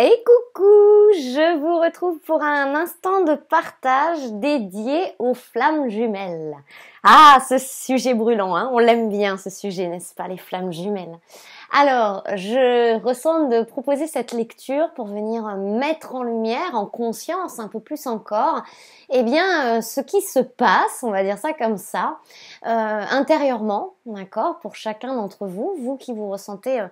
Et coucou, je vous retrouve pour un instant de partage dédié aux flammes jumelles. Ah, ce sujet brûlant, hein on l'aime bien ce sujet, n'est-ce pas, les flammes jumelles alors, je ressens de proposer cette lecture pour venir euh, mettre en lumière, en conscience un peu plus encore, eh bien, euh, ce qui se passe, on va dire ça comme ça, euh, intérieurement, d'accord, pour chacun d'entre vous, vous qui vous ressentez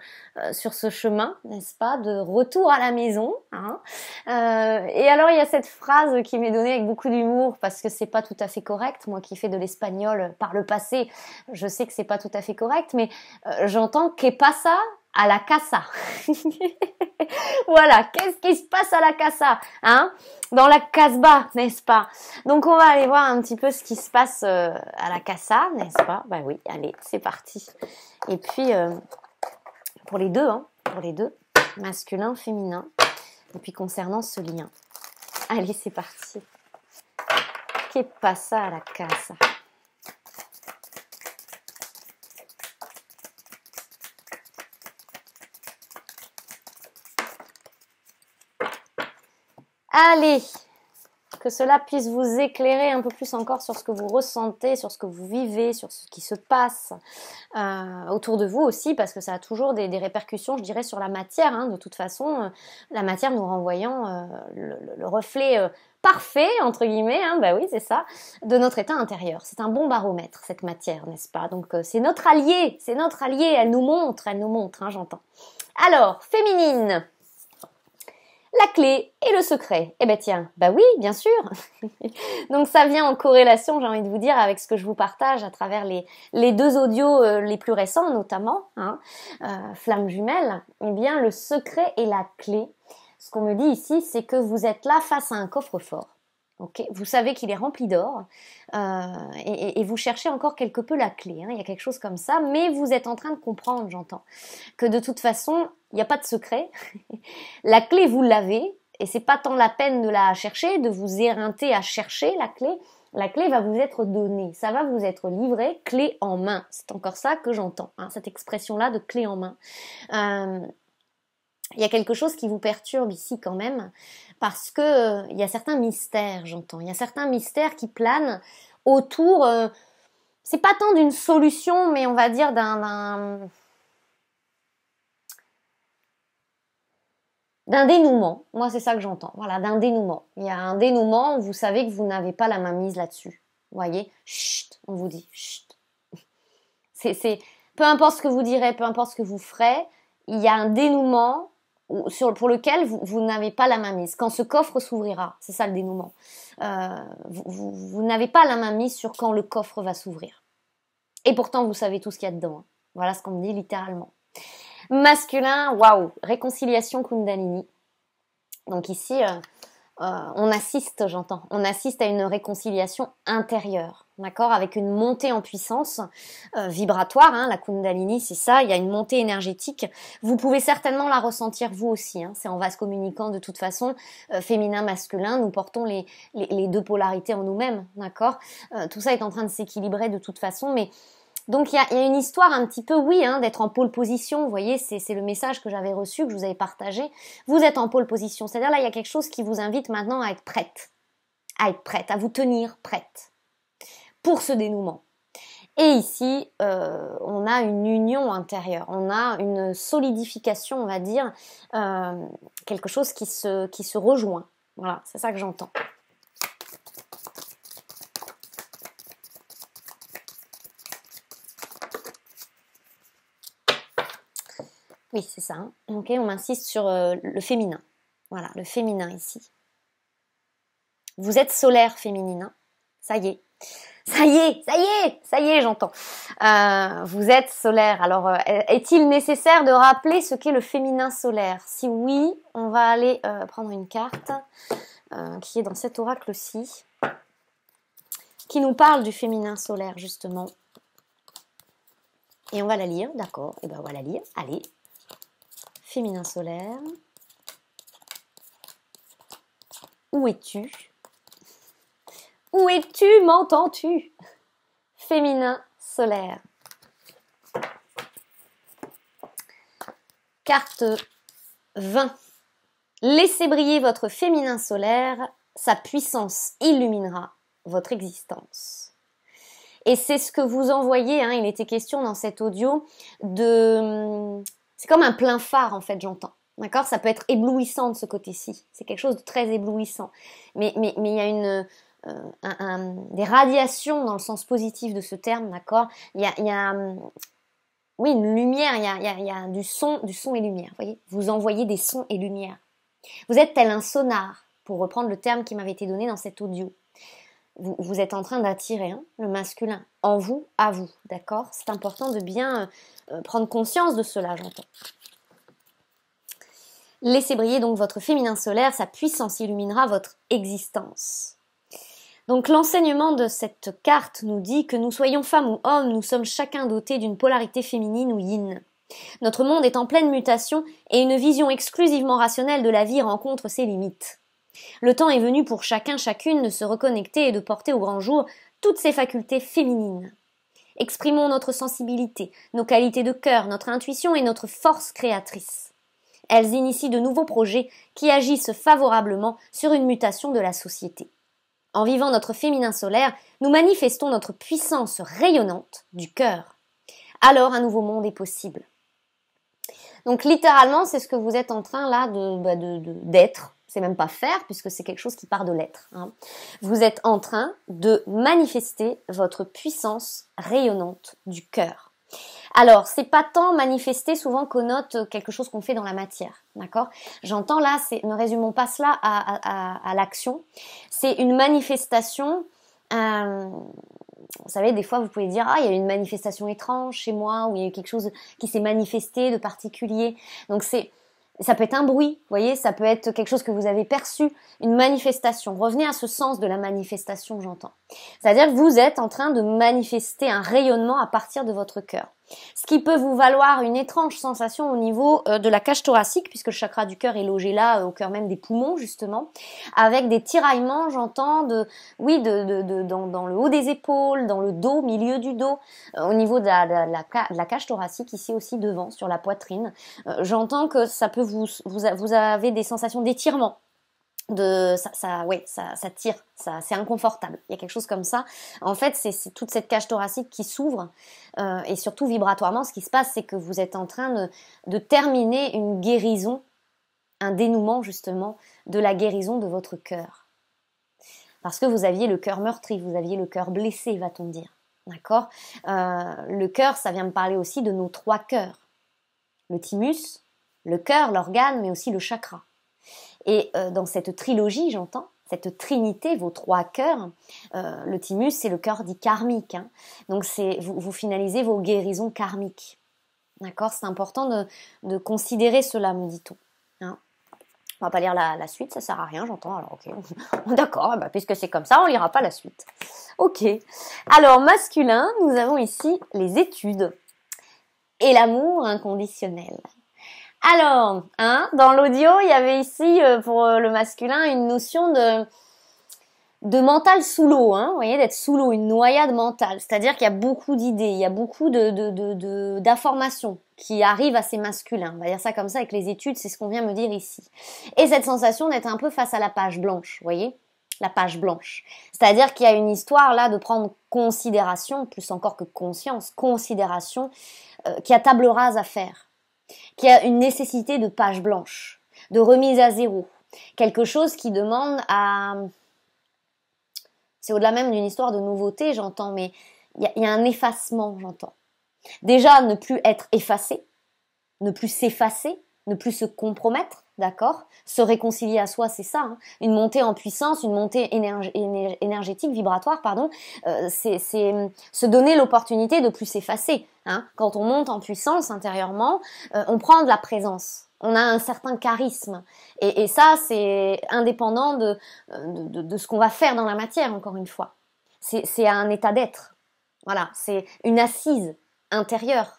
sur ce chemin, n'est-ce pas, de retour à la maison. Hein et alors, il y a cette phrase qui m'est donnée avec beaucoup d'humour parce que c'est pas tout à fait correct. Moi qui fais de l'espagnol par le passé, je sais que c'est pas tout à fait correct, mais j'entends que pas à la casa Voilà, qu'est-ce qui se passe à la casa hein Dans la casbah, n'est-ce pas Donc on va aller voir un petit peu ce qui se passe euh, à la casa, n'est-ce pas Ben oui, allez, c'est parti. Et puis euh, pour les deux, hein, pour les deux, masculin, féminin. Et puis concernant ce lien. Allez, c'est parti. Qu'est-ce qui passe à la casa Allez, que cela puisse vous éclairer un peu plus encore sur ce que vous ressentez, sur ce que vous vivez, sur ce qui se passe euh, autour de vous aussi, parce que ça a toujours des, répercussions, je dirais, sur la matière. Hein, de toute façon, euh, la matière nous renvoyant euh, le, reflet parfait, entre guillemets, hein, bah oui, c'est ça, de notre état intérieur. C'est un bon baromètre, cette matière, n'est-ce pas Donc c'est notre allié, c'est notre allié, elle nous montre, elle nous montre, hein, j'entends. Alors, féminine la clé et le secret. Eh ben tiens, bah oui, bien sûr. Donc ça vient en corrélation, j'ai envie de vous dire, avec ce que je vous partage à travers les, deux audios euh, les plus récents, notamment hein, euh, Flamme jumelle. Eh bien, le secret et la clé. Ce qu'on me dit ici, c'est que vous êtes là face à un coffre-fort vous savez qu'il est rempli d'or euh, et, vous cherchez encore quelque peu la clé. Hein, il y a quelque chose comme ça, mais vous êtes en train de comprendre, j'entends, que de toute façon, il n'y a pas de secret. la clé, vous l'avez et c'est pas tant la peine de la chercher, de vous éreinter à chercher la clé. La clé va vous être donnée, ça va vous être livré, clé en main. C'est encore ça que j'entends, hein, cette expression-là de clé en main. Euh, il y a quelque chose qui vous perturbe ici quand même, parce que euh, il y a certains mystères, j'entends. Il y a certains mystères qui planent autour. Euh, c'est pas tant d'une solution, mais on va dire d'un d'un dénouement. Moi, c'est ça que j'entends. Voilà, d'un dénouement. Il y a un dénouement. Où vous savez que vous n'avez pas la main mise là-dessus. Vous Voyez, chut, on vous dit chut. C'est peu importe ce que vous direz, peu importe ce que vous ferez, il y a un dénouement pour lequel vous, n'avez pas la main mise. Quand ce coffre s'ouvrira, c'est ça le dénouement. Euh, vous, n'avez pas la main mise sur quand le coffre va s'ouvrir. Et pourtant, vous savez tout ce qu'il y a dedans. Hein. Voilà ce qu'on me dit littéralement. Masculin, waouh, réconciliation Kundalini. Donc ici, euh, euh, on assiste, j'entends, on assiste à une réconciliation intérieure d'accord, avec une montée en puissance euh, vibratoire. Hein, la Kundalini, c'est ça. Il y a une montée énergétique. Vous pouvez certainement la ressentir vous aussi. Hein. c'est en vase communicant de toute façon, euh, féminin, masculin. Nous portons les, deux polarités en nous-mêmes, d'accord. Euh, tout ça est en train de s'équilibrer de toute façon, mais donc il y, a, une histoire un petit peu, oui, hein, d'être en pôle position. Vous voyez, c'est le message que j'avais reçu, que je vous avais partagé. Vous êtes en pôle position. C'est-à-dire là, il y a quelque chose qui vous invite maintenant à être prête, à être prête, à vous tenir prête pour ce dénouement. Et ici, euh, on a une union intérieure, on a une solidification, on va dire, euh, quelque chose qui se, qui se rejoint. Voilà, c'est ça que j'entends. Oui, c'est ça. Hein. Ok, on m'insiste sur euh, le féminin. Voilà, le féminin ici. Vous êtes solaire féminin. Hein. Ça y est, ça y est, ça y est, ça y est, j'entends. Euh, vous êtes solaire. Alors, euh, est-il nécessaire de rappeler ce qu'est le féminin solaire Si oui, on va aller euh, prendre une carte qui est dans cet oracle-ci, qui nous parle du féminin solaire, justement. Et on va la lire, d'accord. Et bien, on va la lire. Allez. Féminin solaire. Où es-tu où es-tu M'entends-tu Féminin solaire. Carte 20. Laissez briller votre féminin solaire, sa puissance illuminera votre existence. Et c'est ce que vous envoyez, hein. il était question dans cet audio, de... Hum, c'est comme un plein phare en fait, j'entends. D'accord Ça peut être éblouissant de ce côté-ci. C'est quelque chose de très éblouissant. Mais il mais, y a une, des radiations dans le sens positif de ce terme, d'accord Il y a, hum, oui, une lumière, il y a, du son, du son et lumière, voyez Vous envoyez des sons et lumière. Vous êtes tel un sonar, pour reprendre le terme qui m'avait été donné dans cet audio. Vous, êtes en train d'attirer hein, le masculin en vous, à vous, d'accord C'est important de bien euh, euh, prendre conscience de cela, j'entends. Laissez briller donc votre féminin solaire, sa puissance illuminera votre existence. Donc l'enseignement de cette carte nous dit que nous soyons femmes ou hommes, nous sommes chacun dotés d'une polarité féminine ou yin. Notre monde est en pleine mutation et une vision exclusivement rationnelle de la vie rencontre ses limites. Le temps est venu pour chacun chacune de se reconnecter et de porter au grand jour toutes ses facultés féminines. Exprimons notre sensibilité, nos qualités de cœur, notre intuition et notre force créatrice. Elles initient de nouveaux projets qui agissent favorablement sur une mutation de la société. En vivant notre féminin solaire, nous manifestons notre puissance rayonnante du cœur. Alors un nouveau monde est possible. Donc littéralement, c'est ce que vous êtes en train là de bah, d'être. C'est même pas faire puisque c'est quelque chose qui part de l'être. Hein. Vous êtes en train de manifester votre puissance rayonnante du cœur. Alors, c'est pas tant manifester souvent qu'on note euh, quelque chose qu'on fait dans la matière, d'accord J'entends là, ne résumons pas cela à, l'action. C'est une manifestation. Euh, vous savez, des fois, vous pouvez dire, ah, il y a eu une manifestation étrange chez moi, ou il y a eu quelque chose qui s'est manifesté de particulier. Donc, c'est ça peut être un bruit, vous voyez, ça peut être quelque chose que vous avez perçu, une manifestation. Revenez à ce sens de la manifestation, j'entends. C'est-à-dire que vous êtes en train de manifester un rayonnement à partir de votre cœur ce qui peut vous valoir une étrange sensation au niveau euh, de la cage thoracique, puisque le chakra du cœur est logé là, euh, au cœur même des poumons justement, avec des tiraillements, j'entends, de, oui, de, de, de dans, le haut des épaules, dans le dos, milieu du dos, euh, au niveau de la, cage thoracique, ici aussi devant, sur la poitrine. j'entends que ça peut vous, vous avez des sensations d'étirement de ça, ça ouais ça, tire ça c'est inconfortable il y a quelque chose comme ça en fait c'est toute cette cage thoracique qui s'ouvre euh, et surtout vibratoirement ce qui se passe c'est que vous êtes en train de, terminer une guérison un dénouement justement de la guérison de votre cœur parce que vous aviez le cœur meurtri vous aviez le cœur blessé va-t-on dire d'accord euh, le cœur ça vient me parler aussi de nos trois cœurs le thymus le cœur l'organe mais aussi le chakra et euh, dans cette trilogie, j'entends, cette trinité, vos trois cœurs, euh, le thymus, c'est le cœur dit karmique. Hein. Donc c'est vous, finalisez vos guérisons karmiques. D'accord C'est important de, considérer cela, me dit-on. On hein. on va pas lire la, suite, ça sert à rien, j'entends. Alors ok, d'accord, eh ben, puisque c'est comme ça, on lira pas la suite. Ok. Alors masculin, nous avons ici les études et l'amour inconditionnel. Alors, hein, dans l'audio, il y avait ici euh, pour euh, le masculin une notion de mental sous l'eau, hein, vous voyez, d'être sous l'eau, une noyade mentale. C'est-à-dire qu'il y a beaucoup d'idées, il y a beaucoup de, d'informations qui arrivent à ces masculins. On va dire ça comme ça avec les études, c'est ce qu'on vient me dire ici. Et cette sensation d'être un peu face à la page blanche, vous voyez la page blanche. C'est-à-dire qu'il y a une histoire là de prendre considération, plus encore que conscience, considération, euh, qui a table rase à faire. Qui a une nécessité de page blanche, de remise à zéro, quelque chose qui demande à... C'est au-delà même d'une histoire de nouveauté, j'entends, mais il y, a un effacement, j'entends. Déjà, ne plus être effacé, ne plus s'effacer, ne plus se compromettre, d'accord Se réconcilier à soi, c'est ça. Hein. une montée en puissance, une montée énergétique, vibratoire, pardon. Euh, c'est se donner l'opportunité de plus s'effacer. Hein. Quand on monte en puissance intérieurement, euh, on prend de la présence. On a un certain charisme. Et, ça, c'est indépendant de, euh, de, de ce qu'on va faire dans la matière, encore une fois. C'est un état d'être. Voilà, c'est une assise intérieure.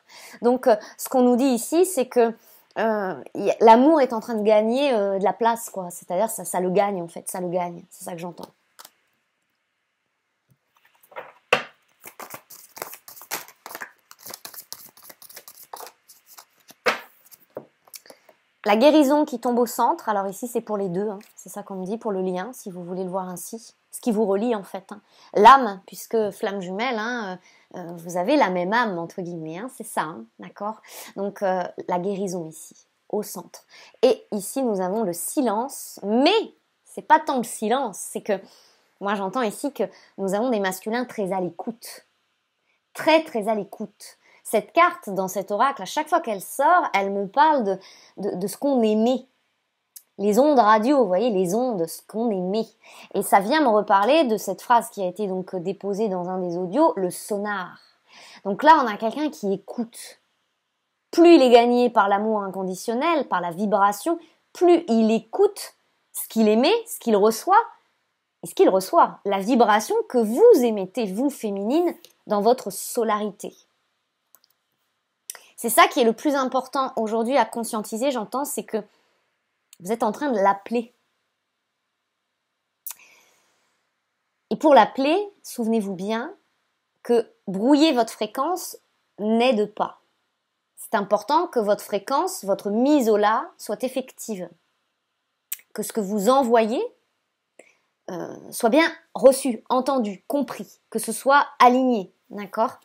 Donc, ce qu'on nous dit ici, c'est que euh, l'amour est en train de gagner euh, de la place, quoi. C'est-à-dire, ça, ça le gagne, en fait, ça le gagne. C'est ça que j'entends. La guérison qui tombe au centre, alors ici c'est pour les deux, hein. c'est ça qu'on me dit, pour le lien, si vous voulez le voir ainsi ce qui vous relie en fait. Hein. L'âme, puisque flamme jumelle, hein, euh, euh, vous avez la même âme entre guillemets, hein, c'est ça, d'accord Donc euh, la guérison ici, au centre. Et ici nous avons le silence, mais c'est pas tant le silence, c'est que moi j'entends ici que nous avons des masculins très à l'écoute, très très à l'écoute. Cette carte dans cet oracle, à chaque fois qu'elle sort, elle me parle de ce qu'on aimait les ondes radio, vous voyez, les ondes, ce qu'on émet. Et ça vient me reparler de cette phrase qui a été donc euh, déposée dans un des audios, le sonar. Donc là, on a quelqu'un qui écoute. Plus il est gagné par l'amour inconditionnel, par la vibration, plus il écoute ce qu'il émet, ce qu'il reçoit, et ce qu'il reçoit, la vibration que vous émettez, vous féminine, dans votre solarité. C'est ça qui est le plus important aujourd'hui à conscientiser, j'entends, c'est que vous êtes en train de l'appeler. Et pour l'appeler, souvenez-vous bien que brouiller votre fréquence n'aide pas. C'est important que votre fréquence, votre mise au là soit effective. Que ce que vous envoyez euh, soit bien reçu, entendu, compris, que ce soit aligné, d'accord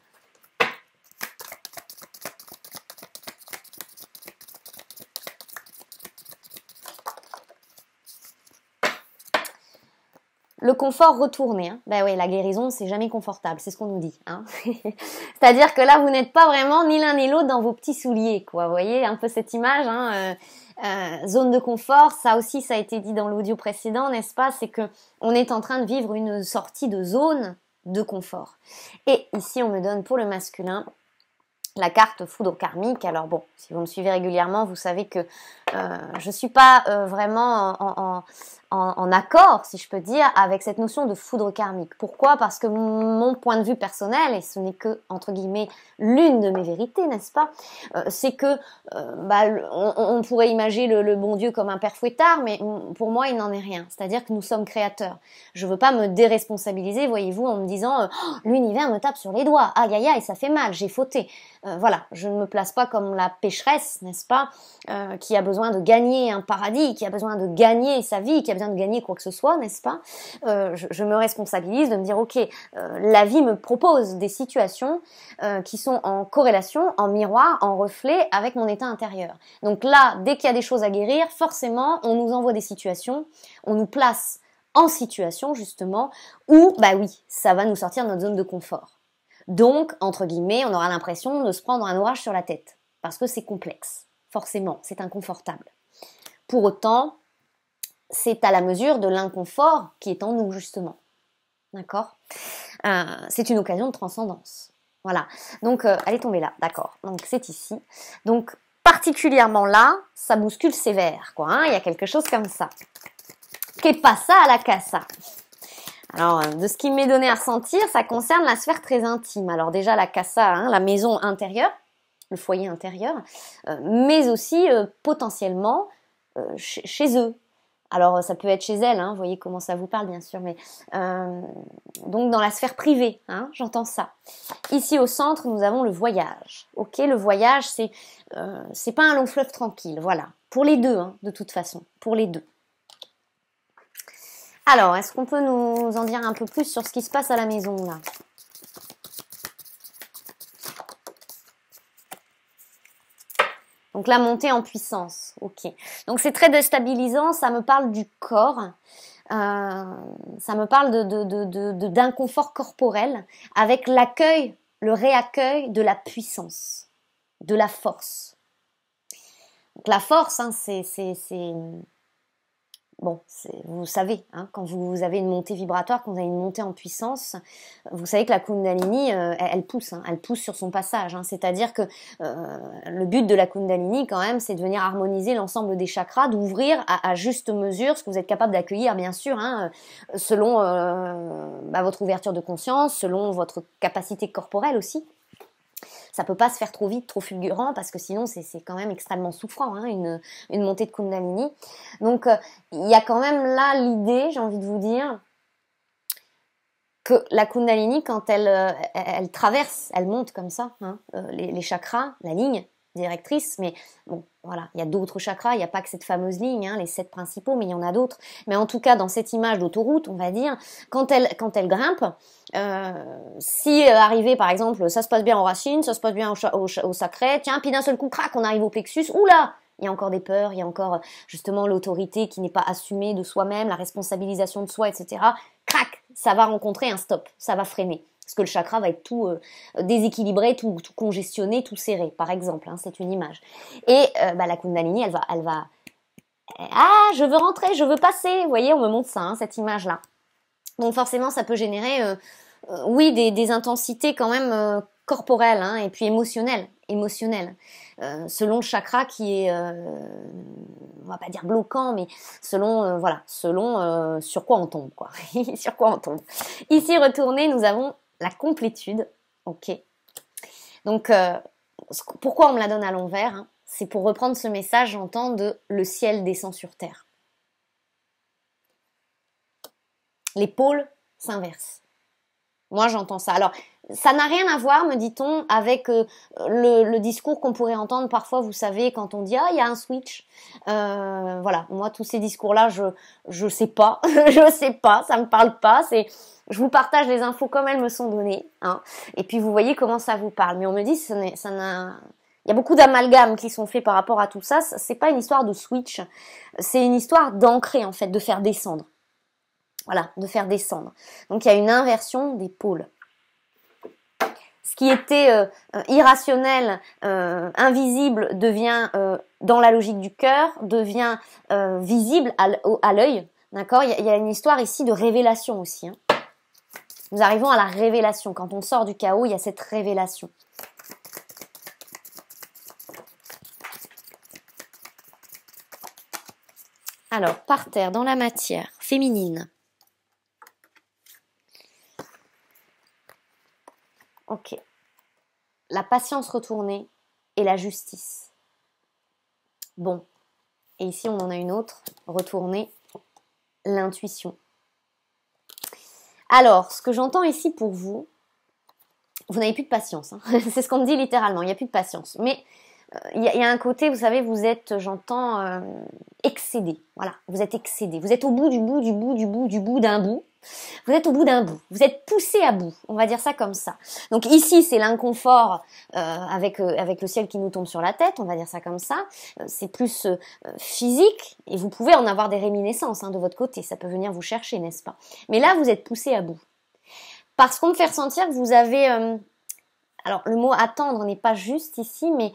le confort retourné. Hein. Ben oui, la guérison, c'est jamais confortable, c'est ce qu'on nous dit. Hein. C'est-à-dire que là, vous n'êtes pas vraiment ni l'un ni l'autre dans vos petits souliers, quoi. Vous voyez un peu cette image. Hein, euh, euh, zone de confort, ça aussi, ça a été dit dans l'audio précédent, n'est-ce pas C'est que on est en train de vivre une sortie de zone de confort. Et ici, on me donne pour le masculin la carte foudre karmique. Alors bon, si vous me suivez régulièrement, vous savez que je euh, je suis pas euh, vraiment en, accord, si je peux dire, avec cette notion de foudre karmique. Pourquoi Parce que mon point de vue personnel, et ce n'est que entre guillemets l'une de mes vérités, n'est-ce pas euh, C'est que bah, on, pourrait imaginer le, bon Dieu comme un père fouettard, mais pour moi, il n'en est rien. C'est-à-dire que nous sommes créateurs. Je veux pas me déresponsabiliser, voyez-vous, en me disant oh, l'univers me tape sur les doigts, aïe aïe aïe, ça fait mal, j'ai fauté. voilà, je ne me place pas comme la pécheresse, n'est-ce pas, qui a besoin de gagner un paradis, qui a besoin de gagner sa vie, qui a besoin de gagner quoi que ce soit, n'est-ce pas euh, je, me responsabilise de me dire, ok, euh, la vie me propose des situations euh, qui sont en corrélation, en miroir, en reflet avec mon état intérieur. Donc là, dès qu'il y a des choses à guérir, forcément, on nous envoie des situations, on nous place en situation justement où, bah oui, ça va nous sortir de notre zone de confort. Donc, entre guillemets, on aura l'impression de se prendre un orage sur la tête, parce que c'est complexe. Forcément, c'est inconfortable. Pour autant, c'est à la mesure de l'inconfort qui est en nous, justement. D'accord euh, C'est une occasion de transcendance. Voilà. Donc, allez euh, elle est tombée là. D'accord. Donc, c'est ici. Donc, particulièrement là, ça bouscule sévère, quoi. Hein. Il y a quelque chose comme ça. Qu'est pas ça à la cassa alors, euh, de ce qui m'est donné à ressentir, ça concerne la sphère très intime. Alors déjà la casa, hein, la maison intérieure, le foyer intérieur, euh, mais aussi euh, potentiellement euh, chez eux, alors ça peut être chez elle, hein, vous voyez comment ça vous parle bien sûr, mais donc dans la sphère privée, hein, j'entends ça. Ici au centre, nous avons le voyage. Ok, le voyage, c'est c'est pas un long fleuve tranquille, voilà. Pour les deux, hein, de toute façon, pour les deux. Alors, est-ce qu'on peut nous en dire un peu plus sur ce qui se passe à la maison là Donc la montée en puissance, ok. Donc c'est très déstabilisant, ça me parle du corps, euh, ça me parle d'inconfort de, de, corporel, avec l'accueil, le réaccueil de la puissance, de la force. Donc la force, hein, c'est Bon, vous savez, hein, quand vous avez une montée vibratoire, quand vous avez une montée en puissance, vous savez que la Kundalini, euh, elle, pousse, hein, elle pousse sur son passage. Hein. C'est-à-dire que euh, le but de la Kundalini, quand même, c'est de venir harmoniser l'ensemble des chakras, d'ouvrir à, juste mesure ce que vous êtes capable d'accueillir, bien sûr, selon euh, bah, votre ouverture de conscience, selon votre capacité corporelle aussi ça peut pas se faire trop vite, trop fulgurant, parce que sinon c'est quand même extrêmement souffrant, hein, une, une, montée de Kundalini. Donc euh, il y a quand même là l'idée, j'ai envie de vous dire, que la Kundalini, quand elle, euh, elle, traverse, elle monte comme ça, hein, euh, les, chakras, la ligne, directrice, mais bon, voilà, il y a d'autres chakras, il n'y a pas que cette fameuse ligne, hein, les sept principaux, mais il y en a d'autres. Mais en tout cas, dans cette image d'autoroute, on va dire, quand elle, quand elle grimpe, euh, si euh, par exemple, ça se passe bien aux racines, ça se passe bien au, sacré, tiens, puis d'un seul coup, crac, on arrive au plexus, là il y a encore des peurs, il y a encore justement l'autorité qui n'est pas assumée de soi-même, la responsabilisation de soi, etc. Crac, ça va rencontrer un stop, ça va freiner parce que le chakra va être tout euh, déséquilibré, tout, congestionné, tout serré, par exemple. Hein, c'est une image. Et euh, bah, la Kundalini, elle va, elle va, ah, je veux rentrer, je veux passer. Vous voyez, on me montre ça, hein, cette image-là. Donc forcément, ça peut générer, euh, oui, des, intensités quand même corporelles hein, et puis émotionnelles, émotionnelles. selon le chakra qui est, on va pas dire bloquant, mais selon, voilà, selon sur quoi on tombe, quoi. sur quoi on tombe. Ici, retourné, nous avons la complétude. Ok. Donc, euh, pourquoi on me la donne à l'envers hein, C'est pour reprendre ce message, j'entends, de le ciel descend sur terre. Les pôles Moi, j'entends ça. Alors, ça n'a rien à voir, me dit-on, avec euh, le, discours qu'on pourrait entendre parfois, vous savez, quand on dit Ah, il y a un switch. Euh, voilà, moi, tous ces discours-là, je ne sais pas. je ne sais pas, ça me parle pas. C'est je vous partage les infos comme elles me sont données. Hein, et puis vous voyez comment ça vous parle. Mais on me dit, ça n'a... Il y a beaucoup d'amalgames qui sont faits par rapport à tout ça. C'est pas une histoire de switch. C'est une histoire d'ancrer, en fait, de faire descendre. Voilà, de faire descendre. Donc il y a une inversion des pôles ce qui était euh, irrationnel, euh, invisible, devient euh, dans la logique du cœur, devient visible à l'œil. D'accord il, y a une histoire ici de révélation aussi. Hein. Nous arrivons à la révélation. Quand on sort du chaos, il y a cette révélation. Alors, par terre, dans la matière, féminine. Ok. La patience retournée et la justice. Bon. Et ici, on en a une autre, retournée, l'intuition. Alors, ce que j'entends ici pour vous, vous n'avez plus de patience. Hein. c'est ce qu'on me dit littéralement, il n'y a plus de patience. Mais euh, il y, a un côté, vous savez, vous êtes, j'entends, euh, excédé. Voilà, vous êtes excédé. Vous êtes au bout du bout, du bout, du bout, du bout d'un bout. Vous êtes au bout d'un bout, vous êtes poussé à bout, on va dire ça comme ça. Donc ici, c'est l'inconfort euh, avec, euh, avec le ciel qui nous tombe sur la tête, on va dire ça comme ça. Euh, c'est plus physique et vous pouvez en avoir des réminiscences hein, de votre côté, ça peut venir vous chercher, n'est-ce pas Mais là, vous êtes poussé à bout. Parce qu'on me fait ressentir que vous avez... alors le mot attendre n'est pas juste ici, mais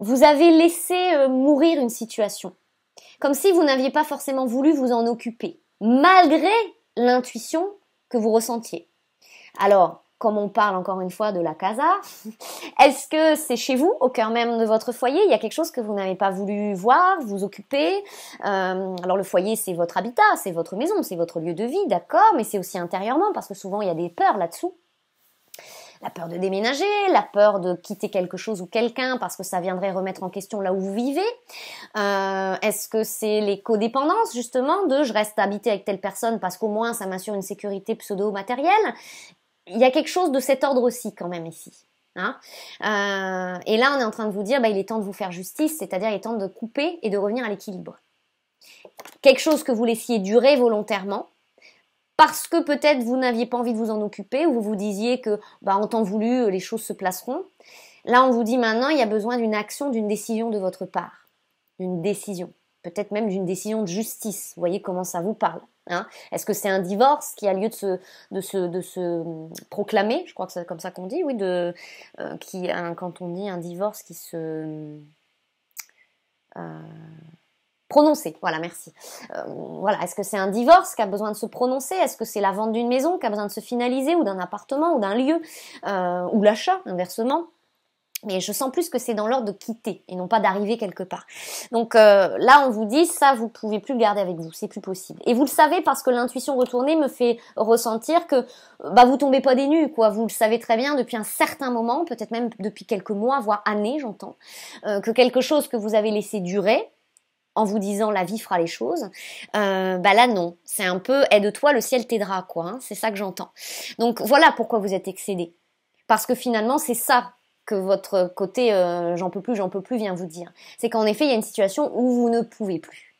vous avez laissé mourir une situation. Comme si vous n'aviez pas forcément voulu vous en occuper malgré l'intuition que vous ressentiez. Alors, comme on parle encore une fois de la casa, est-ce que c'est chez vous, au cœur même de votre foyer, il y a quelque chose que vous n'avez pas voulu voir, vous occuper euh, Alors le foyer, c'est votre habitat, c'est votre maison, c'est votre lieu de vie, d'accord, mais c'est aussi intérieurement, parce que souvent il y a des peurs là-dessous la peur de déménager, la peur de quitter quelque chose ou quelqu'un parce que ça viendrait remettre en question là où vous vivez. Euh, est-ce que c'est les codépendances justement de je reste habité avec telle personne parce qu'au moins ça m'assure une sécurité pseudo-matérielle Il y a quelque chose de cet ordre aussi quand même ici. Hein. Euh, et là, on est en train de vous dire, bah, il est temps de vous faire justice, c'est-à-dire il est temps de couper et de revenir à l'équilibre. Quelque chose que vous laissiez durer volontairement, parce que peut-être vous n'aviez pas envie de vous en occuper ou vous vous disiez que bah, en temps voulu, euh, les choses se placeront. Là, on vous dit maintenant, il y a besoin d'une action, d'une décision de votre part. D'une décision. Peut-être même d'une décision de justice. Vous voyez comment ça vous parle. Hein. Est-ce que c'est un divorce qui a lieu de se, de se, de se hum, proclamer Je crois que c'est comme ça qu'on dit, oui. De, euh, qui, quand on dit un divorce qui se... Hum, euh, prononcer. Voilà, merci. Euh, voilà, est-ce que c'est un divorce qui a besoin de se prononcer Est-ce que c'est la vente d'une maison qui a besoin de se finaliser ou d'un appartement ou d'un lieu euh, ou l'achat inversement mais je sens plus que c'est dans l'ordre de quitter et non pas d'arriver quelque part. Donc euh, là, on vous dit ça, vous pouvez plus le garder avec vous, c'est plus possible. Et vous le savez parce que l'intuition retournée me fait ressentir que bah vous tombez pas des nues, quoi. Vous le savez très bien depuis un certain moment, peut-être même depuis quelques mois, voire années, j'entends, que quelque chose que vous avez laissé durer, en vous disant la vie fera les choses, euh, bah là non, c'est un peu aide-toi, le ciel t'aidera quoi, hein. c'est ça que j'entends. Donc voilà pourquoi vous êtes excédé, parce que finalement c'est ça que votre côté euh, j'en peux plus, j'en peux plus vient vous dire, c'est qu'en effet il y a une situation où vous ne pouvez plus.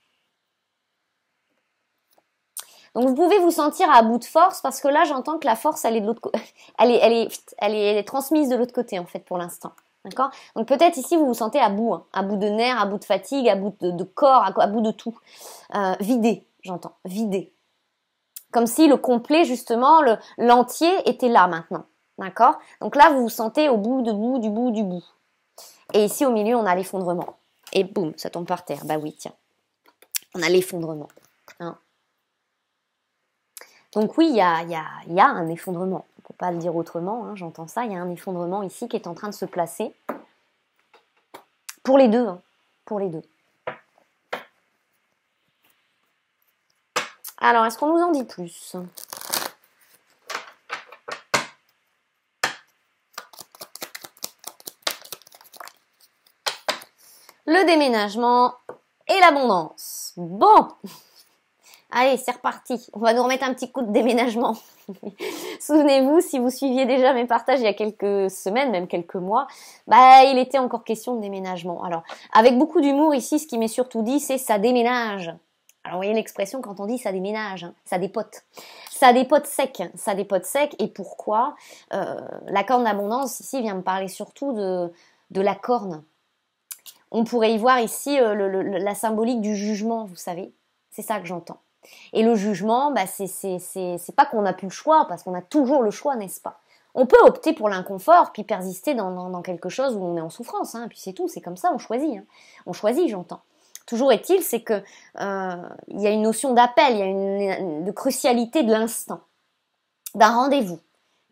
Donc vous pouvez vous sentir à bout de force parce que là j'entends que la force est de l'autre elle est, elle est, elle est transmise de l'autre côté en fait pour l'instant. Donc peut-être ici vous vous sentez à bout, hein. à bout de nerfs, à bout de fatigue, à bout de, corps, à, bout de tout. Euh, vidé, j'entends, vidé. Comme si le complet, justement, le, l'entier était là maintenant. D'accord Donc là, vous vous sentez au bout, de bout, du bout, du bout. Et ici, au milieu, on a l'effondrement. Et boum, ça tombe par terre. Bah oui, tiens. On a l'effondrement. Donc oui, il y a, un effondrement. On ne peut pas le dire autrement, hein, j'entends ça. Il y a un effondrement ici qui est en train de se placer. Pour les deux. Hein, pour les deux. Alors, est-ce qu'on nous en dit plus Le déménagement et l'abondance. Bon Allez, c'est reparti. On va nous remettre un petit coup de déménagement. Souvenez-vous, si vous suiviez déjà mes partages il y a quelques semaines, même quelques mois, bah, il était encore question de déménagement. Alors, avec beaucoup d'humour ici, ce qui m'est surtout dit, c'est ça déménage. Alors, vous voyez l'expression quand on dit ça déménage, ça hein. ça dépote. Ça dépote sec, ça dépote sec. Et pourquoi euh, La corne d'abondance ici vient me parler surtout de, de la corne. On pourrait y voir ici euh, la symbolique du jugement, vous savez. C'est ça que j'entends. Et le jugement, bah, c'est, c'est, c'est pas qu'on n'a plus le choix, parce qu'on a toujours le choix, n'est-ce pas On peut opter pour l'inconfort, puis persister dans, quelque chose où on est en souffrance, hein, puis c'est tout, c'est comme ça, on choisit. Hein. On choisit, j'entends. Toujours est-il, c'est que euh, il y a une notion d'appel, il y a une, de crucialité de l'instant, d'un rendez-vous,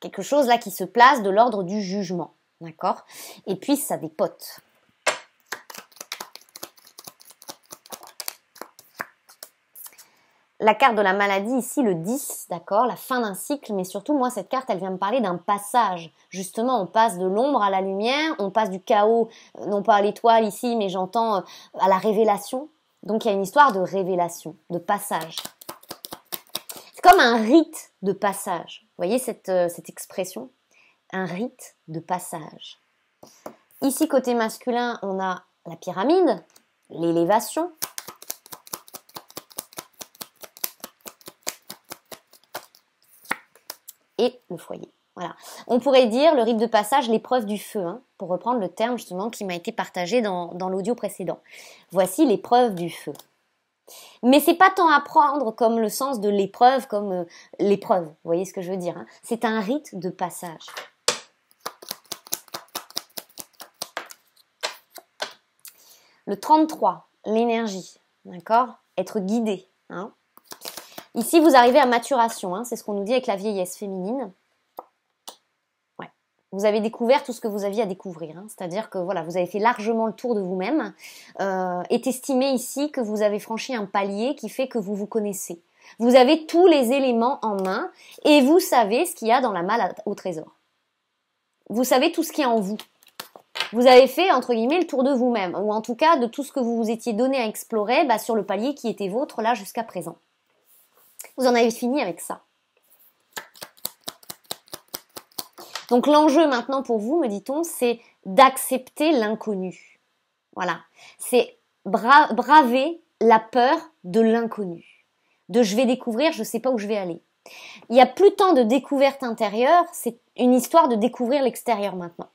quelque chose là qui se place de l'ordre du jugement, d'accord Et puis ça dépote. la carte de la maladie ici, le 10, d'accord, la fin d'un cycle, mais surtout moi cette carte elle vient me parler d'un passage. Justement, on passe de l'ombre à la lumière, on passe du chaos, euh, non pas à l'étoile ici, mais j'entends euh, à la révélation. Donc il y a une histoire de révélation, de passage. C'est comme un rite de passage. Vous voyez cette, euh, cette expression Un rite de passage. Ici, côté masculin, on a la pyramide, l'élévation, le foyer. Voilà. On pourrait dire le rite de passage, l'épreuve du feu, hein, pour reprendre le terme justement qui m'a été partagé dans, l'audio précédent. Voici l'épreuve du feu. Mais c'est pas tant à prendre comme le sens de l'épreuve, comme euh, l'épreuve, vous voyez ce que je veux dire. Hein. c'est un rite de passage. Le 33, l'énergie, d'accord Être guidé. Hein Ici, vous arrivez à maturation, hein, c'est ce qu'on nous dit avec la vieillesse féminine. Vous avez découvert tout ce que vous aviez à découvrir, hein. c'est-à-dire que voilà, vous avez fait largement le tour de vous-même. Euh, est estimé ici que vous avez franchi un palier qui fait que vous vous connaissez. Vous avez tous les éléments en main et vous savez ce qu'il y a dans la malle au trésor. Vous savez tout ce qu'il y a en vous. Vous avez fait, entre guillemets, le tour de vous-même, ou en tout cas de tout ce que vous vous étiez donné à explorer bah, sur le palier qui était vôtre là jusqu'à présent. Vous en avez fini avec ça. Donc l'enjeu maintenant pour vous, me dit-on, c'est d'accepter l'inconnu. Voilà. C'est braver la peur de l'inconnu. De je vais découvrir, je ne sais pas où je vais aller. Il n'y a plus tant de découverte intérieure, c'est une histoire de découvrir l'extérieur maintenant.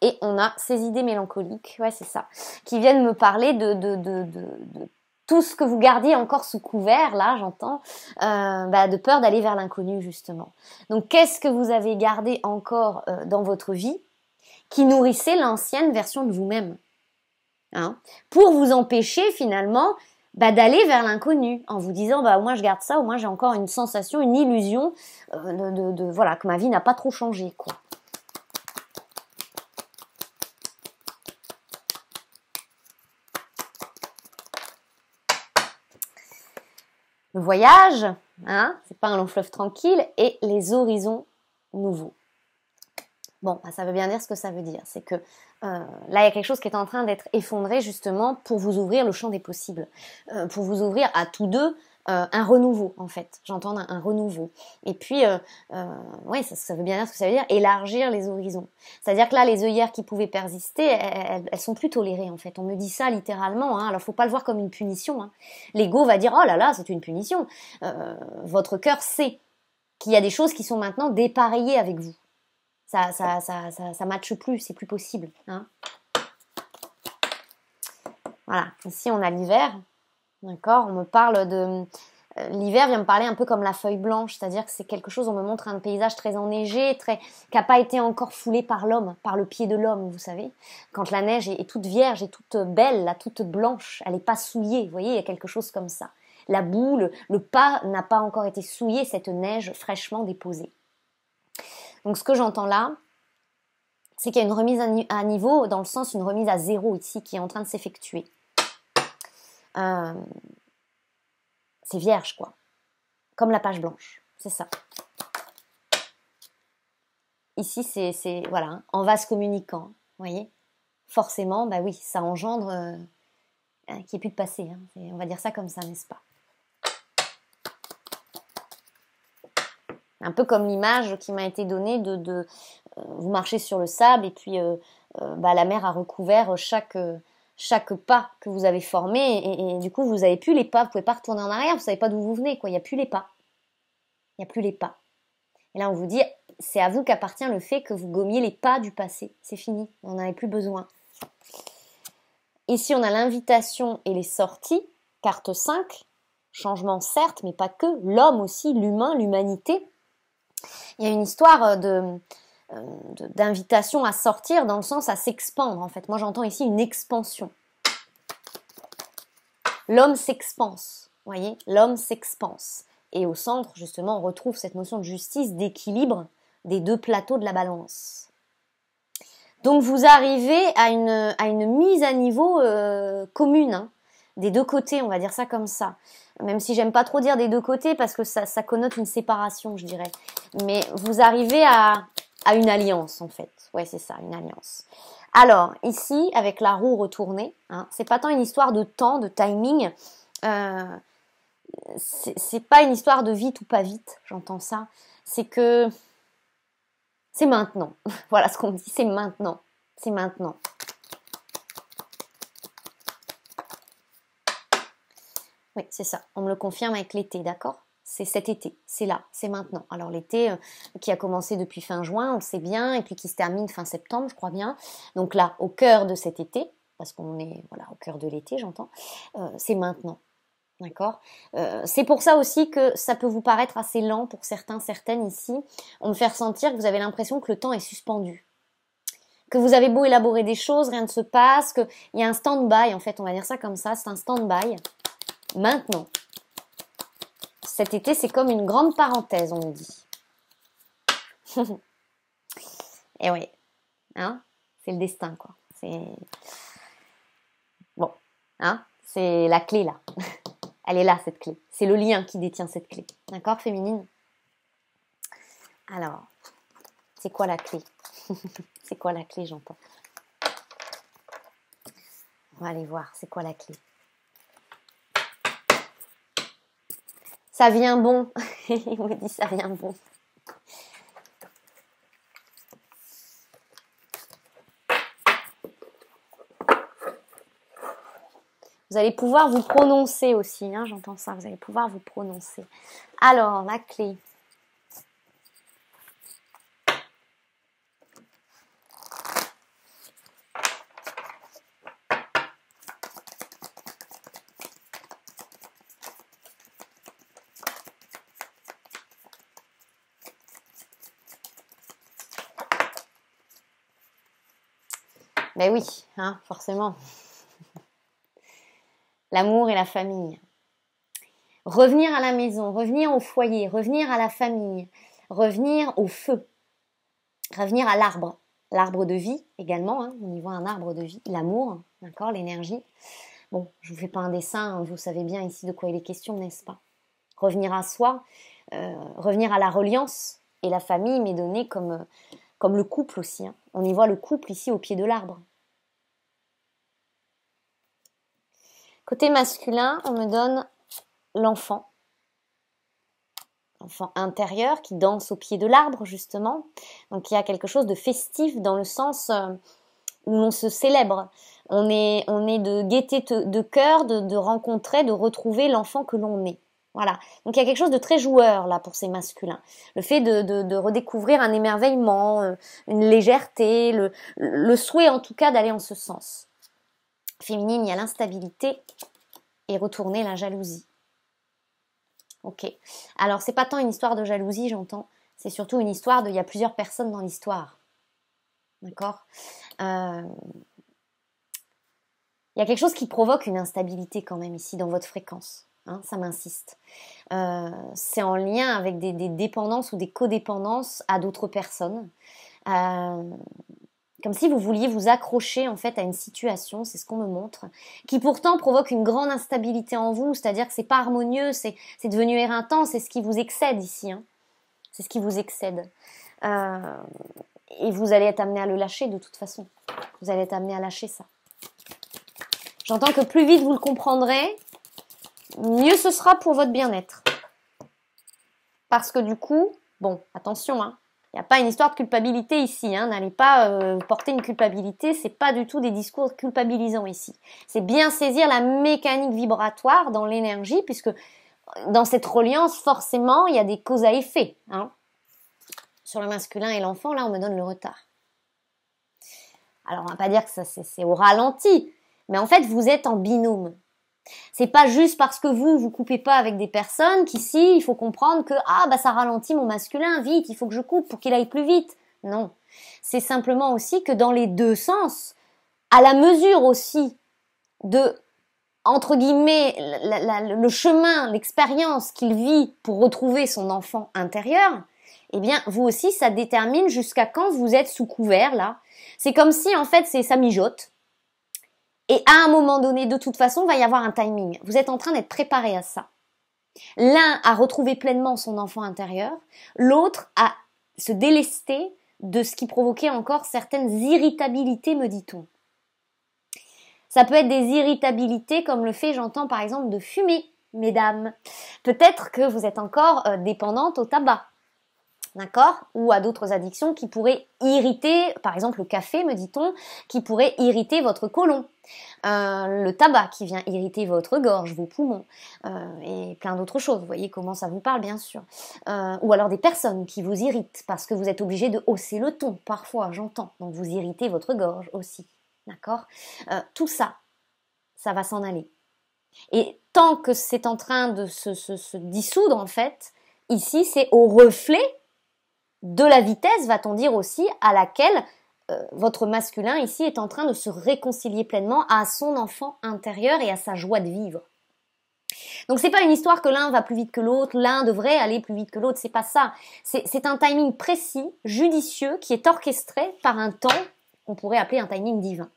Et on a ces idées mélancoliques, ouais c'est ça, qui viennent me parler de, de, de tout ce que vous gardiez encore sous couvert, là j'entends, euh, bah, de peur d'aller vers l'inconnu justement. Donc qu'est-ce que vous avez gardé encore euh, dans votre vie qui nourrissait l'ancienne version de vous-même hein Pour vous empêcher finalement bah, d'aller vers l'inconnu en vous disant bah au moins je garde ça, au moins j'ai encore une sensation, une illusion euh, de, de, voilà que ma vie n'a pas trop changé quoi. voyage, hein, c'est pas un long fleuve tranquille, et les horizons nouveaux. Bon, bah, ça veut bien dire ce que ça veut dire. C'est que euh, là, il y a quelque chose qui est en train d'être effondré justement pour vous ouvrir le champ des possibles, euh, pour vous ouvrir à tous deux euh, un renouveau en fait. J'entends un, renouveau. Et puis, euh, euh, ouais, ça, veut bien dire ce que ça veut dire, élargir les horizons. C'est-à-dire que là, les œillères qui pouvaient persister, elles, ne sont plus tolérées en fait. On me dit ça littéralement. Hein. Alors, faut pas le voir comme une punition. Hein. L'ego va dire, oh là là, c'est une punition. votre cœur sait qu'il y a des choses qui sont maintenant dépareillées avec vous. Ça, ça, ça, ça, ça matche plus, c'est plus possible. Hein. Voilà. Ici, on a l'hiver. D'accord On me parle de. Euh, l'hiver vient me parler un peu comme la feuille blanche, c'est-à-dire que c'est quelque chose, on me montre un paysage très enneigé, très, qui n'a pas été encore foulé par l'homme, par le pied de l'homme, vous savez. Quand la neige est, toute vierge, et toute belle, là, toute blanche, elle n'est pas souillée, vous voyez, il y a quelque chose comme ça. La boue, le pas n'a pas encore été souillé, cette neige fraîchement déposée. Donc ce que j'entends là, c'est qu'il y a une remise à niveau, dans le sens une remise à zéro ici, qui est en train de s'effectuer. Euh, c'est vierge, quoi. Comme la page blanche, c'est ça. Ici, c'est, voilà, hein, en vase communicant, vous voyez Forcément, bah oui, ça engendre euh, hein, qu'il n'y ait plus de passé. Hein. on va dire ça comme ça, n'est-ce pas Un peu comme l'image qui m'a été donnée de, euh, vous marcher sur le sable et puis euh, bah, la mer a recouvert chaque, chaque pas que vous avez formé et, du coup vous avez plus les pas, vous pouvez pas retourner en arrière, vous savez pas d'où vous venez quoi, il n'y a plus les pas. Il n'y a plus les pas. Et là on vous dit c'est à vous qu'appartient le fait que vous gommiez les pas du passé, c'est fini, on n'en avait plus besoin. Ici on a l'invitation et les sorties, carte 5, changement certes mais pas que, l'homme aussi, l'humain, l'humanité. Il y a une histoire euh, de euh, d'invitation à sortir dans le sens à s'expandre en fait. Moi j'entends ici une expansion. L'homme s'expanse, voyez, l'homme s'expanse. Et au centre justement on retrouve cette notion de justice, d'équilibre des deux plateaux de la balance. Donc vous arrivez à une, une mise à niveau euh, commune, hein. des deux côtés, on va dire ça comme ça. Même si j'aime pas trop dire des deux côtés parce que ça, ça connote une séparation, je dirais. Mais vous arrivez à, à une alliance en fait. Ouais, c'est ça, une alliance. Alors ici, avec la roue retournée, hein, c'est pas tant une histoire de temps, de timing. Euh, c'est pas une histoire de vite ou pas vite. J'entends ça. C'est que c'est maintenant. voilà ce qu'on dit. C'est maintenant. C'est maintenant. Oui, c'est ça. On me le confirme avec l'été, d'accord c'est cet été, c'est là, c'est maintenant. Alors l'été euh, qui a commencé depuis fin juin, on le sait bien, et puis qui se termine fin septembre, je crois bien. Donc là, au cœur de cet été, parce qu'on est voilà au cœur de l'été, j'entends, euh, c'est maintenant. D'accord euh, C'est pour ça aussi que ça peut vous paraître assez lent pour certains, certaines ici. On me fait ressentir que vous avez l'impression que le temps est suspendu. Que vous avez beau élaborer des choses, rien ne se passe, qu'il y a un stand-by, en fait, on va dire ça comme ça, c'est un stand-by. Maintenant, cet été, c'est comme une grande parenthèse, on me dit. Et eh oui, hein? c'est le destin, quoi. C'est bon, hein c'est la clé là. Elle est là cette clé. C'est le lien qui détient cette clé, d'accord, féminine. Alors, c'est quoi la clé C'est quoi la clé, j'entends. On va aller voir, c'est quoi la clé Ça vient bon. Il me dit ça vient bon. Vous allez pouvoir vous prononcer aussi, hein, j'entends ça, vous allez pouvoir vous prononcer. Alors, la clé. Ben oui, hein, forcément. L'amour et la famille. Revenir à la maison, revenir au foyer, revenir à la famille, revenir au feu, revenir à l'arbre. L'arbre de vie également, hein, on y voit un arbre de vie, l'amour, d'accord, l'énergie. Bon, je vous fais pas un dessin, hein, vous savez bien ici de quoi il est question, n'est-ce pas Revenir à soi, euh, revenir à la reliance, et la famille m'est donnée comme, euh, comme le couple aussi. On y voit le couple ici au pied de l'arbre. Côté masculin, on me donne l'enfant. L'enfant intérieur qui danse au pied de l'arbre, justement. Donc il y a quelque chose de festif dans le sens euh, où l'on se célèbre. On est, on est de gaieté de cœur, de, rencontrer, de retrouver l'enfant que l'on est. Voilà. Donc il y a quelque chose de très joueur là pour ces masculins. Le fait de, de, de redécouvrir un émerveillement, euh, une légèreté, le, le souhait en tout cas d'aller en ce sens féminine, il y a l'instabilité et retourner la jalousie. Ok. Alors, c'est pas tant une histoire de jalousie, j'entends. C'est surtout une histoire de il y a plusieurs personnes dans l'histoire. D'accord euh, Il y a quelque chose qui provoque une instabilité quand même ici dans votre fréquence. Hein, ça m'insiste. Euh, c'est en lien avec des, dépendances ou des codépendances à d'autres personnes. Euh, comme si vous vouliez vous accrocher en fait à une situation, c'est ce qu'on me montre, qui pourtant provoque une grande instabilité en vous, c'est-à-dire que c'est pas harmonieux, c'est devenu éreintant, c'est ce qui vous excède ici, hein. c'est ce qui vous excède. Euh, et vous allez être amené à le lâcher de toute façon, vous allez être amené à lâcher ça. J'entends que plus vite vous le comprendrez, mieux ce sera pour votre bien-être. Parce que du coup, bon, attention, hein, il n'y a pas une histoire de culpabilité ici. Hein. N'allez pas euh, porter une culpabilité. C'est pas du tout des discours culpabilisants ici. C'est bien saisir la mécanique vibratoire dans l'énergie, puisque euh, dans cette reliance, forcément, il y a des causes à effet. Hein. Sur le masculin et l'enfant, là, on me donne le retard. Alors, on va pas dire que c'est au ralenti, mais en fait, vous êtes en binôme. C'est pas juste parce que vous vous coupez pas avec des personnes qu'ici il faut comprendre que ah bah ça ralentit mon masculin vite, il faut que je coupe pour qu'il aille plus vite. Non, c'est simplement aussi que dans les deux sens, à la mesure aussi de entre guillemets le chemin, l'expérience qu'il vit pour retrouver son enfant intérieur, eh bien vous aussi ça détermine jusqu'à quand vous êtes sous couvert là. C'est comme si en fait c'est ça mijote et à un moment donné, de toute façon, il va y avoir un timing. Vous êtes en train d'être préparé à ça. L'un a retrouvé pleinement son enfant intérieur, l'autre a se délester de ce qui provoquait encore certaines irritabilités, me dit-on. Ça peut être des irritabilités comme le fait, j'entends par exemple, de fumer, mesdames. Peut-être que vous êtes encore euh, dépendante au tabac d'accord Ou à d'autres addictions qui pourraient irriter, par exemple le café, me dit-on, qui pourrait irriter votre côlon, euh, le tabac qui vient irriter votre gorge, vos poumons, euh, et plein d'autres choses. Vous voyez comment ça vous parle, bien sûr. Euh, ou alors des personnes qui vous irritent parce que vous êtes obligé de hausser le ton, parfois, j'entends. Donc vous irritez votre gorge aussi, d'accord Tout ça, ça va s'en aller. Et tant que c'est en train de se dissoudre, en fait, ici, c'est au reflet de la vitesse, va-t-on dire aussi, à laquelle euh, votre masculin ici est en train de se réconcilier pleinement à son enfant intérieur et à sa joie de vivre. Donc c'est pas une histoire que l'un va plus vite que l'autre, l'un devrait aller plus vite que l'autre, c'est pas ça. C'est un timing précis, judicieux, qui est orchestré par un temps qu'on pourrait appeler un timing divin.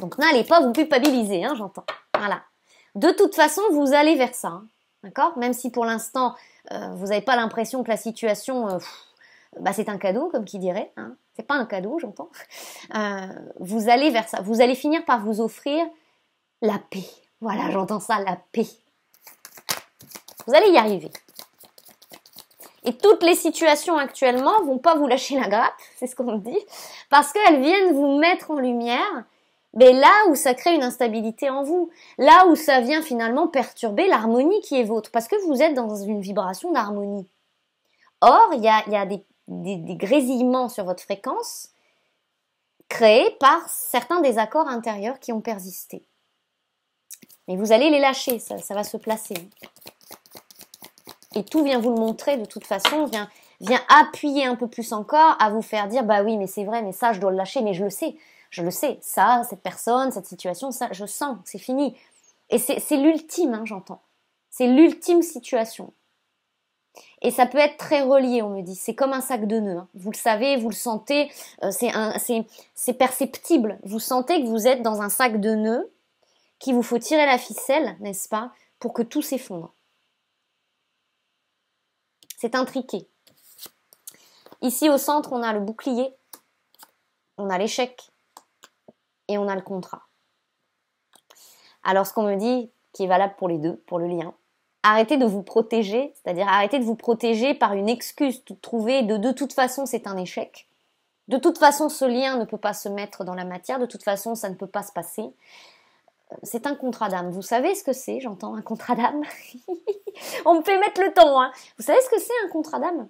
Donc n'allez pas vous culpabiliser, hein, j'entends. Voilà. De toute façon, vous allez vers ça. Hein. D'accord Même si pour l'instant, euh, vous n'avez pas l'impression que la situation, euh, bah, c'est un cadeau, comme qui dirait. Hein. C'est pas un cadeau, j'entends. Euh, vous allez vers ça. Vous allez finir par vous offrir la paix. Voilà, j'entends ça, la paix. Vous allez y arriver. Et toutes les situations actuellement vont pas vous lâcher la grappe, c'est ce qu'on me dit, parce qu'elles viennent vous mettre en lumière mais là où ça crée une instabilité en vous, là où ça vient finalement perturber l'harmonie qui est vôtre, parce que vous êtes dans une vibration d'harmonie. Or, il y a, des, grésillements sur votre fréquence créés par certains désaccords intérieurs qui ont persisté. Mais vous allez les lâcher, ça, va se placer. Et tout vient vous le montrer de toute façon, vient, vient appuyer un peu plus encore à vous faire dire, bah oui, mais c'est vrai, mais ça, je dois le lâcher, mais je le sais je le sais, ça, cette personne, cette situation, ça, je sens, c'est fini. Et c'est l'ultime, hein, j'entends. C'est l'ultime situation. Et ça peut être très relié, on me dit. C'est comme un sac de nœuds. Hein. Vous le savez, vous le sentez, euh, c'est perceptible. Vous sentez que vous êtes dans un sac de nœuds, qu'il vous faut tirer la ficelle, n'est-ce pas, pour que tout s'effondre. C'est intriqué. Ici au centre, on a le bouclier, on a l'échec, et on a le contrat. Alors ce qu'on me dit, qui est valable pour les deux, pour le lien, arrêtez de vous protéger, c'est-à-dire arrêtez de vous protéger par une excuse trouvée de de toute façon c'est un échec. De toute façon, ce lien ne peut pas se mettre dans la matière, de toute façon, ça ne peut pas se passer. Euh, c'est un contrat d'âme. Vous savez ce que c'est, j'entends, un contrat d'âme On me fait mettre le temps, hein. Vous savez ce que c'est, un contrat d'âme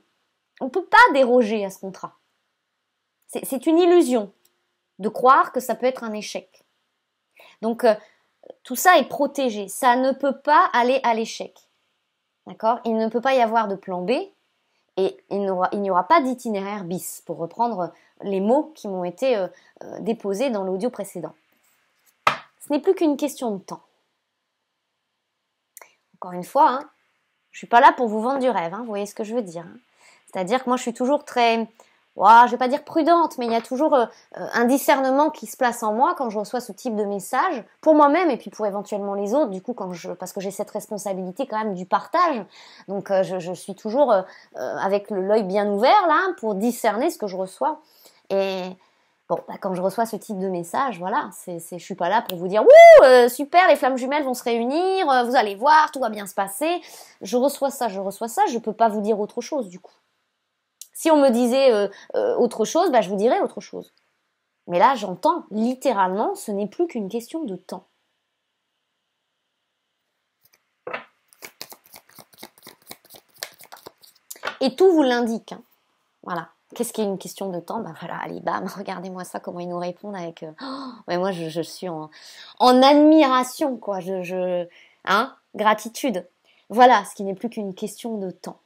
On ne peut pas déroger à ce contrat. C'est une illusion de croire que ça peut être un échec. Donc euh, tout ça est protégé, ça ne peut pas aller à l'échec. D'accord Il ne peut pas y avoir de plan B et il n'y aura, pas d'itinéraire bis, pour reprendre les mots qui m'ont été euh, euh, déposés dans l'audio précédent. Ce n'est plus qu'une question de temps. Encore une fois, hein, je ne suis pas là pour vous vendre du rêve, hein, vous voyez ce que je veux dire. Hein. C'est-à-dire que moi je suis toujours très wow, je vais pas dire prudente, mais il y a toujours euh, euh, un discernement qui se place en moi quand je reçois ce type de message, pour moi-même et puis pour éventuellement les autres, du coup, quand je, parce que j'ai cette responsabilité quand même du partage. Donc, euh, je, suis toujours avec l'œil bien ouvert, là, pour discerner ce que je reçois. Et, Bon, bah, quand je reçois ce type de message, voilà, c'est, c'est, je suis pas là pour vous dire ouh super, les flammes jumelles vont se réunir, vous allez voir, tout va bien se passer. Je reçois ça, je reçois ça, je peux pas vous dire autre chose du coup. Si on me disait euh, euh, autre chose, bah, je vous dirais autre chose. Mais là, j'entends littéralement, ce n'est plus qu'une question de temps. Et tout vous l'indique. Hein. Voilà. Qu'est-ce qui est une question de temps bah, voilà, allez, regardez-moi ça, comment ils nous répondent avec. Euh, oh, mais moi, je, suis en... admiration, quoi. Je, je, hein, gratitude. Voilà, ce qui n'est plus qu'une question de temps.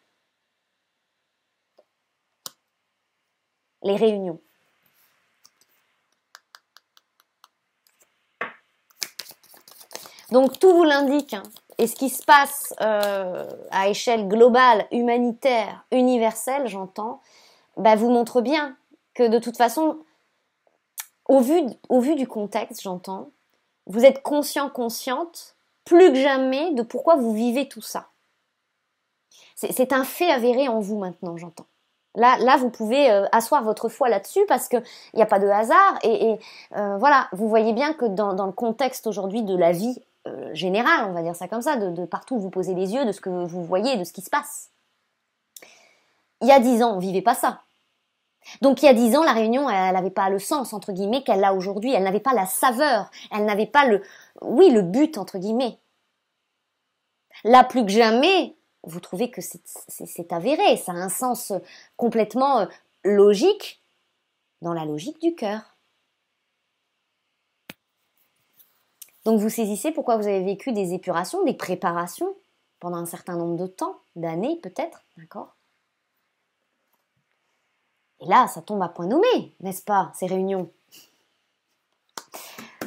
les réunions. Donc tout vous l'indique. Hein, et ce qui se passe euh, à échelle globale, humanitaire, universelle, j'entends, bah, vous montre bien que de toute façon, au vu, au vu du contexte, j'entends, vous êtes conscient, consciente, plus que jamais, de pourquoi vous vivez tout ça. C'est un fait avéré en vous maintenant, j'entends. Là, vous pouvez euh, asseoir votre foi là-dessus parce qu'il n'y a pas de hasard. Et, euh, voilà, vous voyez bien que dans, le contexte aujourd'hui de la vie euh, générale, on va dire ça comme ça, de, partout où vous posez les yeux, de ce que vous voyez, de ce qui se passe. Il y a dix ans, on vivait pas ça. Donc il y a dix ans, la Réunion, elle n'avait pas le sens entre guillemets qu'elle a aujourd'hui. Elle n'avait pas la saveur. Elle n'avait pas le, oui, le but entre guillemets. Là plus que jamais, vous trouvez que c'est avéré, ça a un sens euh, complètement euh, logique dans la logique du cœur. Donc vous saisissez pourquoi vous avez vécu des épurations, des préparations pendant un certain nombre de temps, d'années peut-être, d'accord Et là, ça tombe à point nommé, n'est-ce pas, ces réunions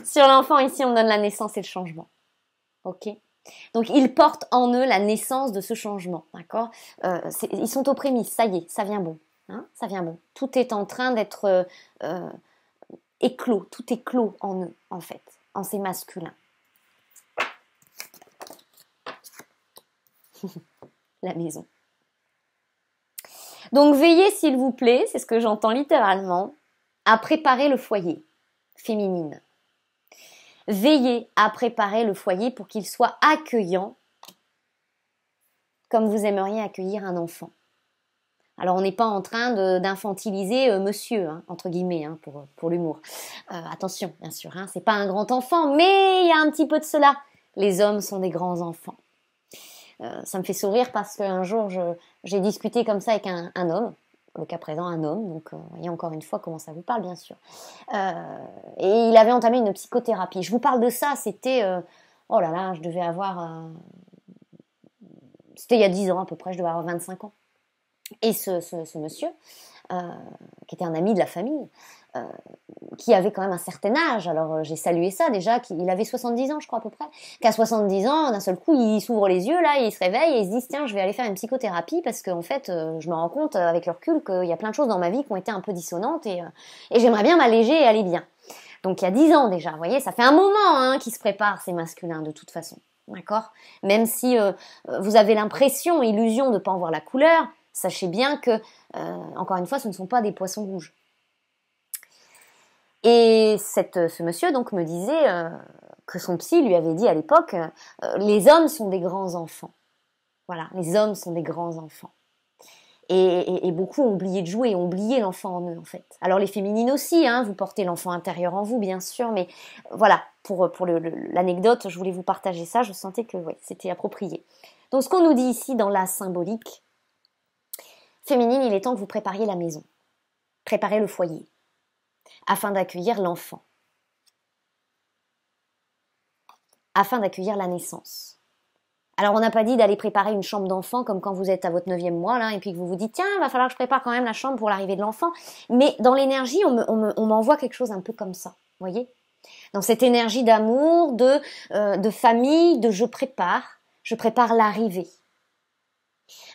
Sur l'enfant, ici, on donne la naissance et le changement. OK donc ils portent en eux la naissance de ce changement, d'accord euh, Ils sont aux prémices, ça y est, ça vient bon, hein, ça vient bon. Tout est en train d'être euh, euh, éclos, tout est clos en eux, en fait, en ces masculins. la maison. Donc veillez, s'il vous plaît, c'est ce que j'entends littéralement, à préparer le foyer féminine. Veillez à préparer le foyer pour qu'il soit accueillant comme vous aimeriez accueillir un enfant. Alors on n'est pas en train d'infantiliser euh, monsieur, hein, entre guillemets, hein, pour, l'humour. Euh, attention, bien sûr, hein, c'est pas un grand enfant, mais il y a un petit peu de cela. Les hommes sont des grands enfants. Euh, ça me fait sourire parce qu'un jour, j'ai discuté comme ça avec un homme le cas présent un homme, donc euh, voyez encore une fois comment ça vous parle bien sûr. Euh, et il avait entamé une psychothérapie. Je vous parle de ça, c'était, euh, oh là là, je devais avoir, c'était il y a 10 ans à peu près, je devais avoir 25 ans. Et ce monsieur, qui était un ami de la famille, euh, qui avait quand même un certain âge. Alors euh, j'ai salué ça déjà, qu'il avait 70 ans, je crois à peu près. Qu'à 70 ans, d'un seul coup, il s'ouvre les yeux là, il se réveille et il se dit tiens, je vais aller faire une psychothérapie parce qu'en en fait, euh, je me rends compte avec le recul qu'il y a plein de choses dans ma vie qui ont été un peu dissonantes et, et j'aimerais bien m'alléger et aller bien. Donc il y a 10 ans déjà, vous voyez, ça fait un moment hein, qu'ils se prépare ces masculins de toute façon. D'accord Même si vous avez l'impression, illusion de ne pas en voir la couleur, sachez bien que, encore une fois, ce ne sont pas des poissons rouges. Et cette, euh, ce monsieur donc me disait euh, que son psy lui avait dit à l'époque euh, les hommes sont des grands enfants. Voilà, les hommes sont des grands enfants. Et, beaucoup ont oublié de jouer, ont oublié l'enfant en eux en fait. Alors les féminines aussi, hein, vous portez l'enfant intérieur en vous bien sûr, mais voilà, pour, pour l'anecdote, je voulais vous partager ça, je sentais que ouais, c'était approprié. Donc ce qu'on nous dit ici dans la symbolique féminine, il est temps que vous prépariez la maison, préparez le foyer, afin d'accueillir l'enfant, afin d'accueillir la naissance. Alors on n'a pas dit d'aller préparer une chambre d'enfant comme quand vous êtes à votre neuvième mois là et puis que vous vous dites tiens va falloir que je prépare quand même la chambre pour l'arrivée de l'enfant. Mais dans l'énergie on m'envoie quelque chose un peu comme ça, voyez Dans cette énergie d'amour, de, euh, de famille, de je prépare, je prépare l'arrivée.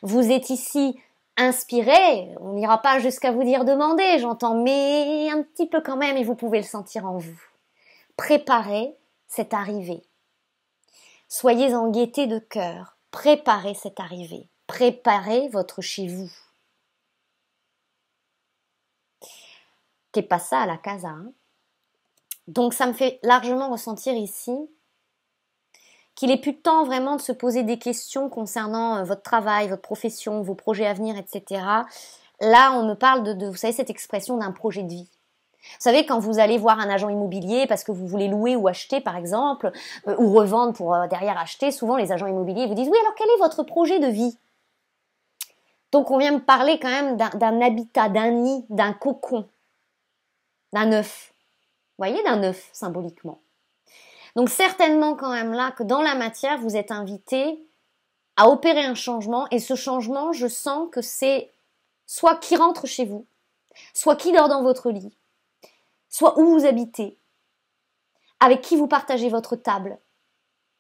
Vous êtes ici Inspirez, on n'ira pas jusqu'à vous dire demander, j'entends, mais un petit peu quand même et vous pouvez le sentir en vous. Préparez cette arrivée. Soyez en gaieté de cœur, préparez cette arrivée, préparez votre chez vous. T'es pas ça à la casa. Hein Donc ça me fait largement ressentir ici qu'il est plus de temps vraiment de se poser des questions concernant euh, votre travail, votre profession, vos projets à venir, etc. Là, on me parle de, vous savez, cette expression d'un projet de vie. Vous savez, quand vous allez voir un agent immobilier parce que vous voulez louer ou acheter, par exemple, euh, ou revendre pour euh, derrière acheter, souvent les agents immobiliers vous disent oui, alors quel est votre projet de vie Donc on vient me parler quand même d'un habitat, d'un nid, d'un cocon, d'un œuf. Vous voyez, d'un œuf symboliquement. Donc certainement quand même là que dans la matière, vous êtes invité à opérer un changement et ce changement, je sens que c'est soit qui rentre chez vous, soit qui dort dans votre lit, soit où vous habitez, avec qui vous partagez votre table,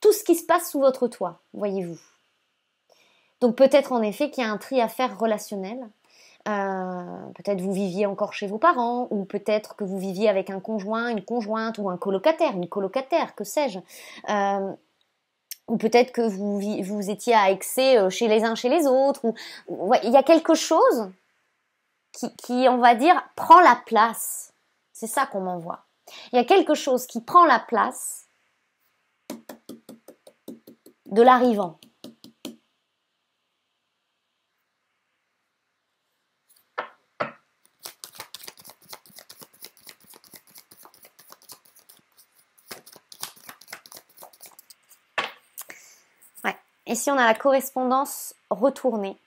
tout ce qui se passe sous votre toit, voyez-vous. Donc peut-être en effet qu'il y a un tri à faire relationnel euh, peut-être vous viviez encore chez vos parents, ou peut-être que vous viviez avec un conjoint, une conjointe, ou un colocataire, une colocataire, que sais-je. Euh, ou peut-être que vous, étiez à excès euh, chez les uns, chez les autres. il y a quelque chose qui, on va dire, prend la place. C'est ça qu'on m'envoie. Il y a quelque chose qui prend la place de l'arrivant. Ici, on a la correspondance retournée.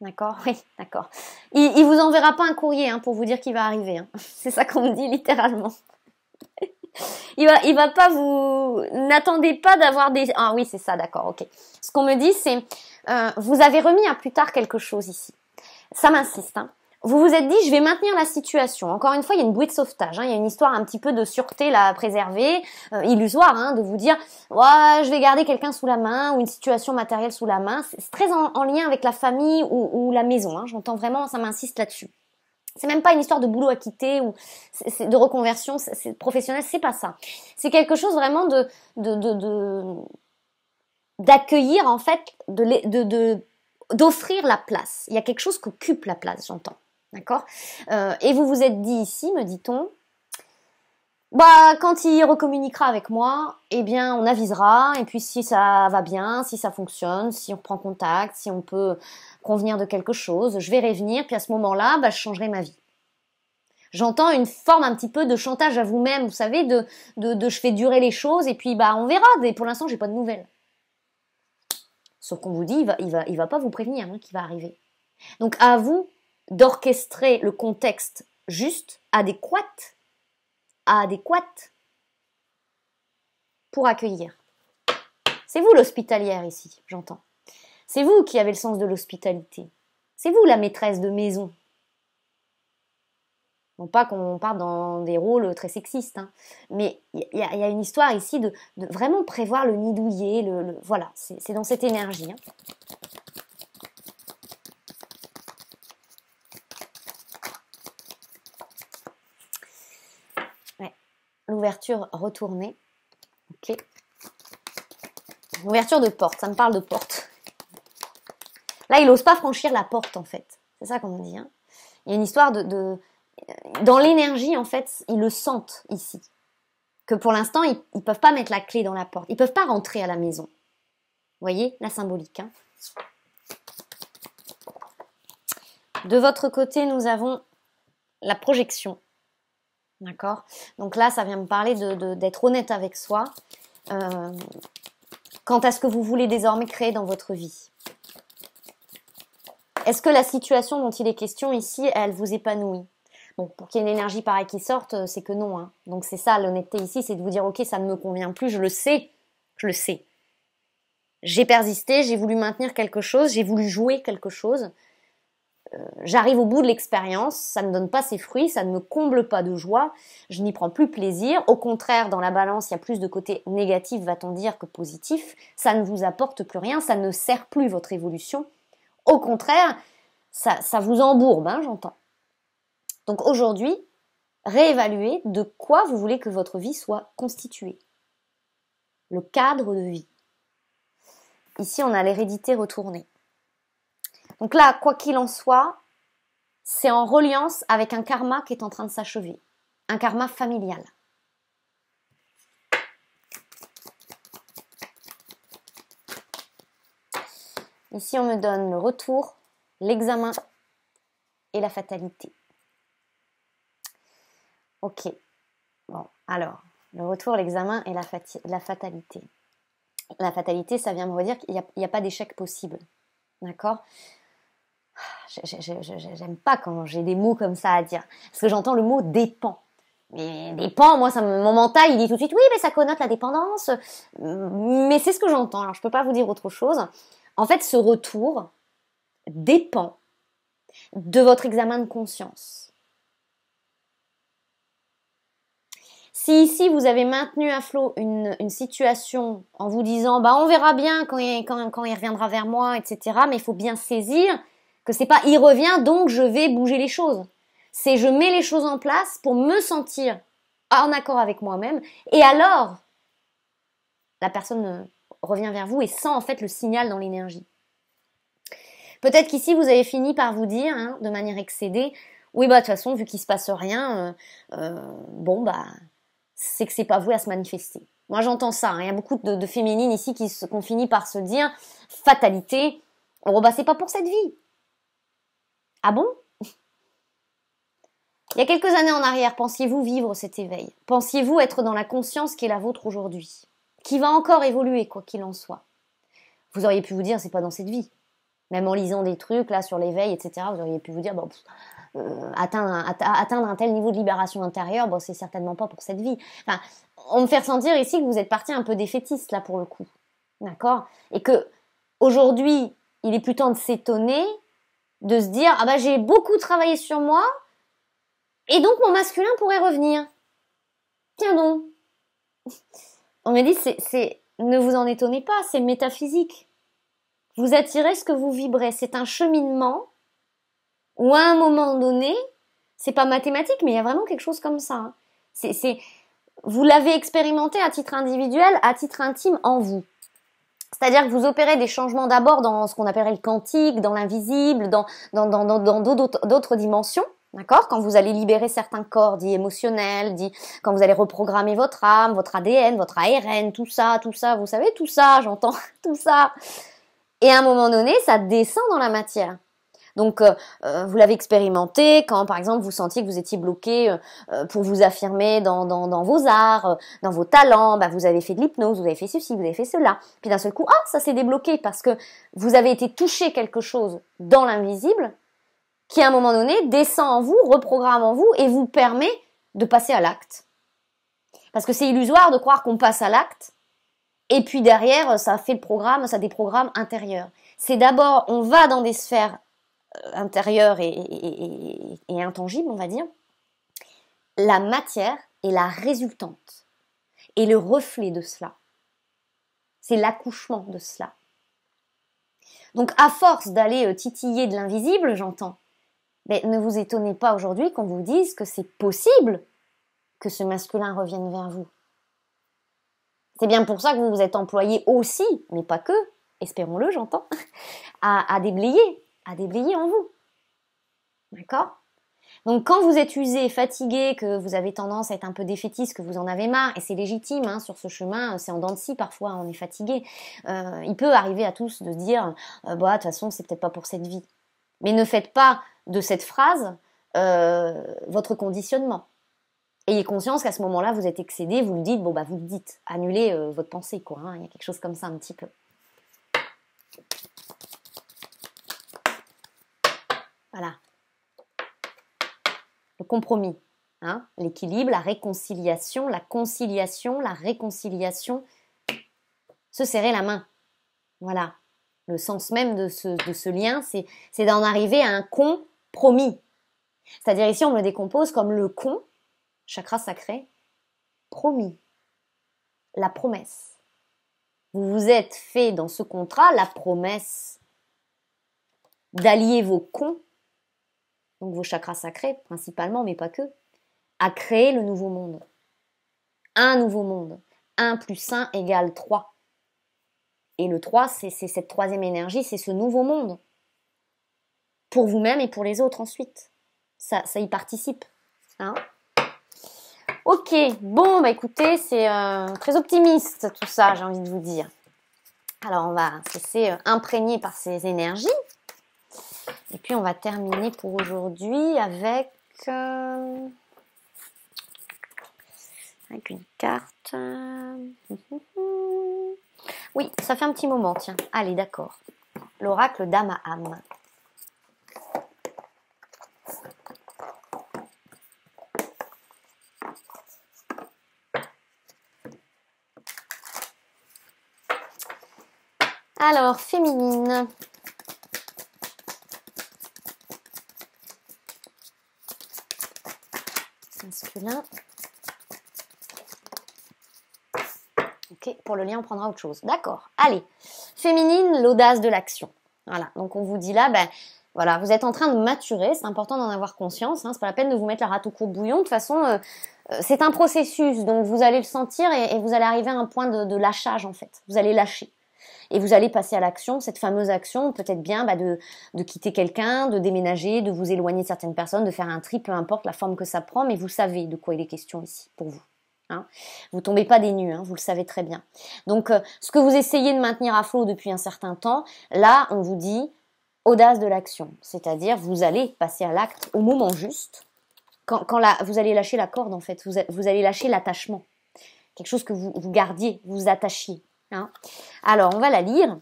D'accord Oui, d'accord. Il, ne vous enverra pas un courrier hein, pour vous dire qu'il va arriver. Hein. C'est ça qu'on me dit littéralement. il va, il va pas vous. N'attendez pas d'avoir des. Ah oui, c'est ça, d'accord, ok. Ce qu'on me dit, c'est euh, vous avez remis à plus tard quelque chose ici. Ça m'insiste. Hein. Vous vous êtes dit, je vais maintenir la situation. Encore une fois, il y a une bouée de sauvetage. Hein. Il y a une histoire un petit peu de sûreté là à préserver, euh, illusoire, hein, de vous dire, ouais, je vais garder quelqu'un sous la main ou une situation matérielle sous la main. C'est très en, lien avec la famille ou, ou la maison. Hein. J'entends vraiment, ça m'insiste là-dessus. C'est même pas une histoire de boulot à quitter ou c'est de reconversion c'est, professionnelle, c'est pas ça. C'est quelque chose vraiment de, de, d'accueillir en fait, de, de, d'offrir la place. Il y a quelque chose qu'occupe la place, j'entends. D'accord euh, Et vous vous êtes dit ici, me dit-on, bah, quand il recommuniquera avec moi, eh bien, on avisera. Et puis, si ça va bien, si ça fonctionne, si on prend contact, si on peut convenir de quelque chose, je vais revenir, Puis à ce moment-là, bah, je changerai ma vie. J'entends une forme un petit peu de chantage à vous-même, vous savez, de, de, je fais durer les choses et puis bah on verra. Et pour l'instant, j'ai pas de nouvelles. Sauf qu'on vous dit, il va, il va, il pas vous prévenir hein, qu'il va arriver. Donc à vous d'orchestrer le contexte juste, adéquat, adéquat pour accueillir. C'est vous l'hospitalière ici, j'entends. C'est vous qui avez le sens de l'hospitalité. C'est vous la maîtresse de maison. Non pas qu'on parle dans des rôles très sexistes, hein, mais il y, a une histoire ici de, vraiment prévoir le nid douillet, le, voilà, c'est dans cette énergie. Hein. Ouverture retournée. Ouverture de porte, ça me parle de porte. Là, il n'ose pas franchir la porte, en fait. C'est ça qu'on dit. Hein. Il y a une histoire de... Dans l'énergie, en fait, ils le sentent ici. Que pour l'instant, ils ne peuvent pas mettre la clé dans la porte. Ils ne peuvent pas rentrer à la maison. Vous voyez la symbolique. Hein. De votre côté, nous avons la projection. D'accord Donc là, ça vient me parler d'être de, honnête avec soi. Euh, quant à ce que vous voulez désormais créer dans votre vie. Est-ce que la situation dont il est question ici, elle vous épanouit Bon, pour qu'il y ait une énergie pareille qui sorte, euh, c'est que non. Hein. Donc c'est ça, l'honnêteté ici, c'est de vous dire, ok, ça ne me convient plus, je le sais, je le sais. J'ai persisté, j'ai voulu maintenir quelque chose, j'ai voulu jouer quelque chose, j'arrive au bout de l'expérience, ça ne donne pas ses fruits, ça ne me comble pas de joie, je n'y prends plus plaisir. Au contraire, dans la balance, il y a plus de côté négatif, va-t-on dire, que positif. Ça ne vous apporte plus rien, ça ne sert plus votre évolution. Au contraire, ça, vous embourbe, hein, j'entends. Donc aujourd'hui, réévaluez de quoi vous voulez que votre vie soit constituée. Le cadre de vie. Ici, on a l'hérédité retournée. Donc là, quoi qu'il en soit, c'est en reliance avec un karma qui est en train de s'achever, un karma familial. Ici, on me donne le retour, l'examen et la fatalité. Ok. Bon, alors, le retour, l'examen et la, fatalité. La fatalité, ça vient me redire qu'il n'y a, a, pas d'échec possible. D'accord j'aime pas quand j'ai des mots comme ça à dire. Parce que j'entends le mot dépend. Mais dépend, moi, ça, mon mental, il dit tout de suite, oui, mais ça connote la dépendance. Mais c'est ce que j'entends. Alors, je peux pas vous dire autre chose. En fait, ce retour dépend de votre examen de conscience. Si ici vous avez maintenu à flot une, situation en vous disant bah on verra bien quand, quand il reviendra vers moi, etc. Mais il faut bien saisir que c'est pas il revient donc je vais bouger les choses. C'est je mets les choses en place pour me sentir en accord avec moi-même et alors la personne euh, revient vers vous et sent en fait le signal dans l'énergie. Peut-être qu'ici vous avez fini par vous dire hein, de manière excédée oui bah de toute façon vu qu'il se passe rien euh, euh, bon bah c'est que c'est pas vous à se manifester. Moi j'entends ça. Hein. Il y a beaucoup de, féminines ici qui, se, ont par se dire fatalité. on bah c'est pas pour cette vie. Ah bon Il y a quelques années en arrière, pensiez-vous vivre cet éveil Pensiez-vous être dans la conscience qui est la vôtre aujourd'hui Qui va encore évoluer, quoi qu'il en soit Vous auriez pu vous dire, c'est pas dans cette vie. Même en lisant des trucs là sur l'éveil, etc., vous auriez pu vous dire, bon, euh, atteindre, un, tel niveau de libération intérieure, bon, c'est certainement pas pour cette vie. Enfin, on me fait ressentir ici que vous êtes parti un peu défaitiste là pour le coup. D'accord Et que aujourd'hui, il est plus temps de s'étonner de se dire ah bah j'ai beaucoup travaillé sur moi et donc mon masculin pourrait revenir. Tiens donc. On m'a dit c'est ne vous en étonnez pas, c'est métaphysique. Vous attirez ce que vous vibrez, c'est un cheminement ou à un moment donné, c'est pas mathématique mais il y a vraiment quelque chose comme ça. Hein. C'est vous l'avez expérimenté à titre individuel, à titre intime en vous. C'est-à-dire que vous opérez des changements d'abord dans ce qu'on appellerait le quantique, dans l'invisible, dans d'autres dans, dans, dimensions. D'accord Quand vous allez libérer certains corps dit émotionnels, dit quand vous allez reprogrammer votre âme, votre ADN, votre ARN, tout ça, tout ça, vous savez, tout ça, j'entends, tout ça. Et à un moment donné, ça descend dans la matière. Donc, euh, euh, vous l'avez expérimenté quand, par exemple, vous sentiez que vous étiez bloqué euh, pour vous affirmer dans, vos arts, dans vos talents. Bah, vous avez fait de l'hypnose, vous avez fait ceci, vous avez fait cela. Puis d'un seul coup, ah, ça s'est débloqué parce que vous avez été touché quelque chose dans l'invisible qui, à un moment donné, descend en vous, reprogramme en vous et vous permet de passer à l'acte. Parce que c'est illusoire de croire qu'on passe à l'acte et puis derrière, ça fait le programme, ça déprogramme intérieur. C'est d'abord, on va dans des sphères euh, intérieur et, intangible, on va dire, la matière est la résultante et le reflet de cela. C'est l'accouchement de cela. Donc à force d'aller euh, titiller de l'invisible, j'entends, mais ne vous étonnez pas aujourd'hui qu'on vous dise que c'est possible que ce masculin revienne vers vous. C'est bien pour ça que vous vous êtes employé aussi, mais pas que, espérons-le, j'entends, à déblayer à déblayer en vous. D'accord donc quand vous êtes usé, fatigué, que vous avez tendance à être un peu défaitiste, que vous en avez marre, et c'est légitime hein, sur ce chemin, euh, c'est en dents de scie parfois, on est fatigué, euh, il peut arriver à tous de dire, euh, bah de toute façon c'est peut-être pas pour cette vie. Mais ne faites pas de cette phrase votre conditionnement. Ayez conscience qu'à ce moment-là, vous êtes excédé, vous le dites, bon bah vous le dites, annulez votre pensée quoi, hein, il y a quelque chose comme ça un petit peu. Voilà. Le compromis, hein, l'équilibre, la réconciliation, la conciliation, la réconciliation, se serrer la main. Voilà. Le sens même de ce, lien, c'est d'en arriver à un compromis. C'est-à-dire ici, on le décompose comme le con, chakra sacré, promis, la promesse. Vous vous êtes fait dans ce contrat la promesse d'allier vos cons donc vos chakras sacrés principalement, mais pas que, à créer le nouveau monde. Un nouveau monde. 1 plus 1 égale 3. Et le 3, c'est cette troisième énergie, c'est ce nouveau monde. Pour vous-même et pour les autres ensuite. Ça, ça y participe. Hein. ok, bon, bah écoutez, c'est euh, très optimiste tout ça, j'ai envie de vous dire. Alors on va se laisser euh, imprégner par ces énergies. Et puis on va terminer pour aujourd'hui avec, euh, avec une carte. Oui, ça fait un petit moment, tiens. Allez, d'accord. L'oracle à âme. Alors, féminine, Ok, pour le lien, on prendra autre chose. D'accord. Allez, féminine, l'audace de l'action. Voilà, donc on vous dit là, ben, voilà, vous êtes en train de maturer, c'est important d'en avoir conscience, hein, c'est pas la peine de vous mettre la rate au court bouillon, de toute façon, euh, euh, c'est un processus, donc vous allez le sentir et, vous allez arriver à un point de lâchage en fait, vous allez lâcher. Et vous allez passer à l'action, cette fameuse action, peut-être bien bah, de, quitter quelqu'un, de déménager, de vous éloigner de certaines personnes, de faire un tri, peu importe la forme que ça prend, mais vous savez de quoi il est question ici pour vous. Hein vous tombez pas des nues, hein, vous le savez très bien. Donc, euh, ce que vous essayez de maintenir à flot depuis un certain temps, là, on vous dit audace de l'action. C'est-à-dire, vous allez passer à l'acte au moment juste, quand, quand vous allez lâcher la corde, en fait, vous, allez lâcher l'attachement. Quelque chose que vous, vous gardiez, vous attachiez. Hein. Alors, on va la lire.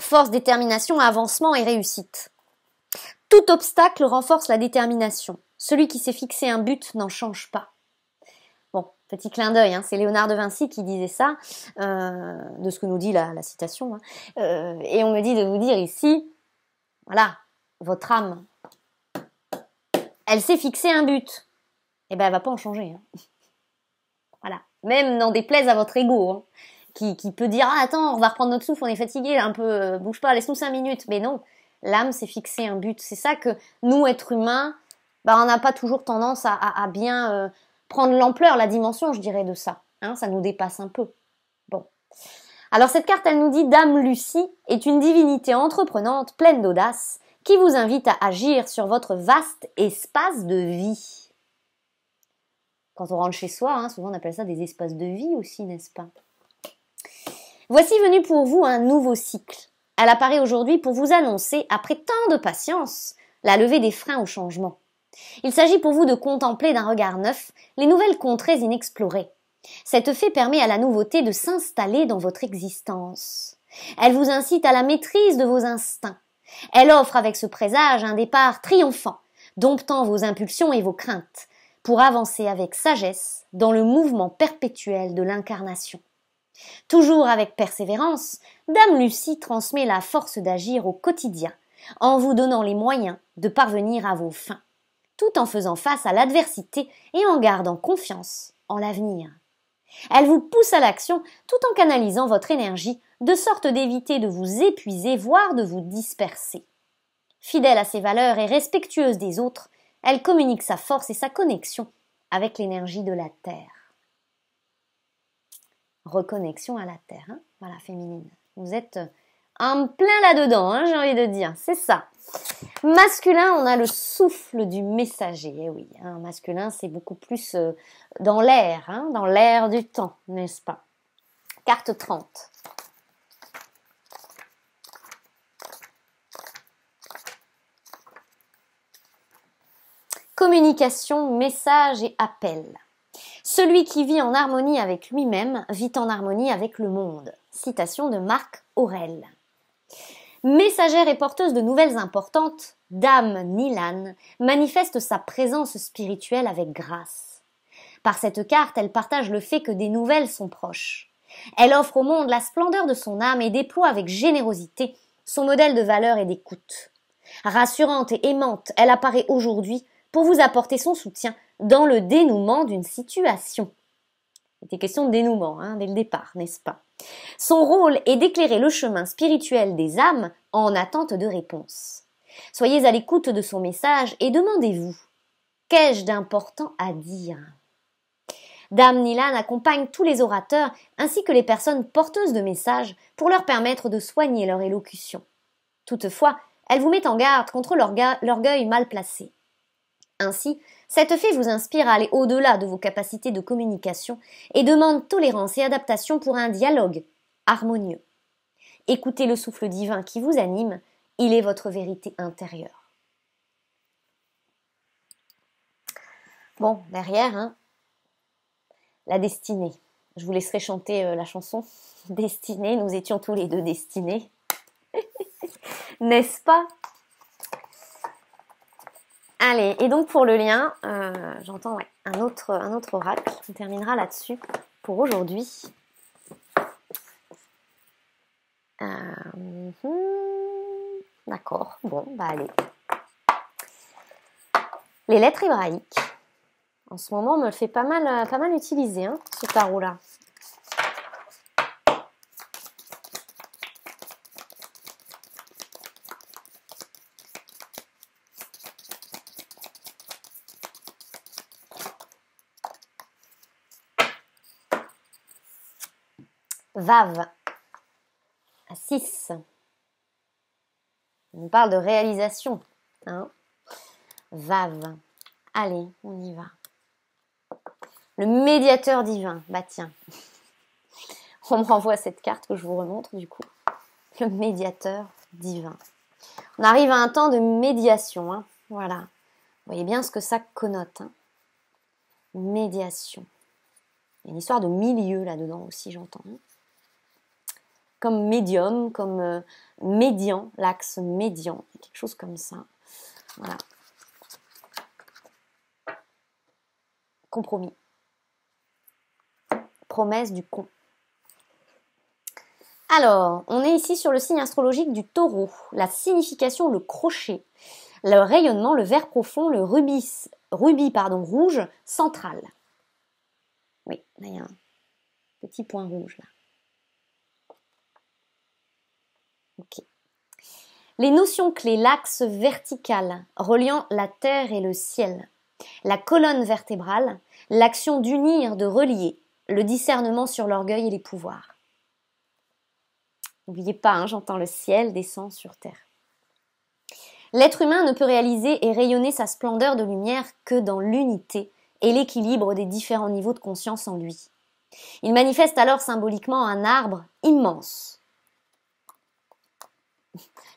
Force, détermination, avancement et réussite. Tout obstacle renforce la détermination. Celui qui s'est fixé un but n'en change pas. Bon, petit clin d'œil, hein, c'est Léonard de Vinci qui disait ça, euh, de ce que nous dit la, citation. Hein. Euh, et on me dit de vous dire ici, voilà, votre âme, elle s'est fixée un but. Eh ben, elle va pas en changer. Voilà, même n'en déplaise à votre ego qui, peut dire ah, attends, on va reprendre notre souffle, on est fatigué, un peu, euh, bouge pas, laisse-nous cinq minutes. Mais non, l'âme s'est fixer un but. C'est ça que nous, êtres humains, bah, on n'a pas toujours tendance à, bien euh, prendre l'ampleur, la dimension, je dirais, de ça. Hein, ça nous dépasse un peu. Bon. Alors cette carte, elle nous dit Dame Lucie est une divinité entreprenante, pleine d'audace, qui vous invite à agir sur votre vaste espace de vie. Quand on rentre chez soi, hein, souvent on appelle ça des espaces de vie aussi, n'est-ce pas Voici venu pour vous un nouveau cycle. Elle apparaît aujourd'hui pour vous annoncer, après tant de patience, la levée des freins au changement. Il s'agit pour vous de contempler d'un regard neuf les nouvelles contrées inexplorées. Cette fée permet à la nouveauté de s'installer dans votre existence. Elle vous incite à la maîtrise de vos instincts. Elle offre avec ce présage un départ triomphant, domptant vos impulsions et vos craintes, pour avancer avec sagesse dans le mouvement perpétuel de l'incarnation. Toujours avec persévérance, Dame Lucie transmet la force d'agir au quotidien, en vous donnant les moyens de parvenir à vos fins, tout en faisant face à l'adversité et en gardant confiance en l'avenir. Elle vous pousse à l'action tout en canalisant votre énergie, de sorte d'éviter de vous épuiser, voire de vous disperser. Fidèle à ses valeurs et respectueuse des autres, elle communique sa force et sa connexion avec l'énergie de la Terre reconnexion à la terre, voilà, hein, féminine. Vous êtes en plein là-dedans, hein, j'ai envie de dire, c'est ça. Masculin, on a le souffle du messager, eh oui, hein. masculin, c'est beaucoup plus euh, dans l'air, dans l'air du temps, n'est-ce pas Carte 30. Communication, message et appel. Celui qui vit en harmonie avec lui-même vit en harmonie avec le monde. Citation de Marc Aurel. Messagère et porteuse de nouvelles importantes, Dame Nilan manifeste sa présence spirituelle avec grâce. Par cette carte, elle partage le fait que des nouvelles sont proches. Elle offre au monde la splendeur de son âme et déploie avec générosité son modèle de valeur et d'écoute. Rassurante et aimante, elle apparaît aujourd'hui pour vous apporter son soutien dans le dénouement d'une situation. C'était question de dénouement hein, dès le départ, n'est-ce pas Son rôle est d'éclairer le chemin spirituel des âmes en attente de réponse. Soyez à l'écoute de son message et demandez-vous Qu'ai-je d'important à dire Dame Nilan accompagne tous les orateurs ainsi que les personnes porteuses de messages pour leur permettre de soigner leur élocution. Toutefois, elle vous met en garde contre l'orgueil mal placé. Ainsi, cette fée vous inspire à aller au-delà de vos capacités de communication et demande tolérance et adaptation pour un dialogue harmonieux. Écoutez le souffle divin qui vous anime, il est votre vérité intérieure. Bon, derrière, hein, la destinée. Je vous laisserai chanter euh, la chanson Destinée, nous étions tous les deux destinés. N'est-ce pas Allez, et donc pour le lien, euh, j'entends un, autre, un autre oracle. On terminera là-dessus pour aujourd'hui. Euh, d'accord, bon, bah allez. Les lettres hébraïques. En ce moment, on me le fait pas mal, euh, pas mal utiliser, hein, ce tarot-là. Vav à 6. On parle de réalisation. Hein Vav. Allez, on y va. Le médiateur divin. Bah tiens, on me renvoie cette carte que je vous remontre du coup. Le médiateur divin. On arrive à un temps de médiation. Hein voilà. Vous voyez bien ce que ça connote. Hein. médiation. Il y a une histoire de milieu là-dedans aussi, j'entends. Hein comme médium, comme euh, médian, l'axe médian, quelque chose comme ça. Voilà. Compromis. Promesse du con. Alors, on est ici sur le signe astrologique du taureau, la signification, le crochet, le rayonnement, le vert profond, le rubis, rubis pardon, rouge central. Oui, il y a un petit point rouge là. Les notions clés, l'axe vertical reliant la terre et le ciel, la colonne vertébrale, l'action d'unir, de relier, le discernement sur l'orgueil et les pouvoirs. N'oubliez pas, hein, j'entends le ciel descend sur terre. L'être humain ne peut réaliser et rayonner sa splendeur de lumière que dans l'unité et l'équilibre des différents niveaux de conscience en lui. Il manifeste alors symboliquement un arbre immense,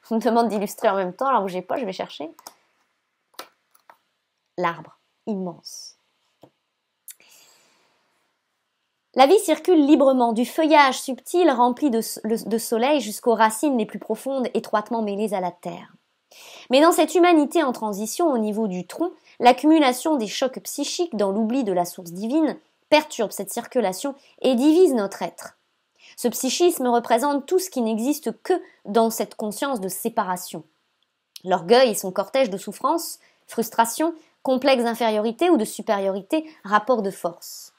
on me demande d'illustrer en même temps, alors j'ai pas, je vais chercher. L'arbre, immense. La vie circule librement, du feuillage subtil rempli de soleil jusqu'aux racines les plus profondes, étroitement mêlées à la terre. Mais dans cette humanité en transition au niveau du tronc, l'accumulation des chocs psychiques dans l'oubli de la source divine perturbe cette circulation et divise notre être. Ce psychisme représente tout ce qui n'existe que dans cette conscience de séparation. L'orgueil et son cortège de souffrance, frustration, complexe d'infériorité ou de supériorité, rapport de force.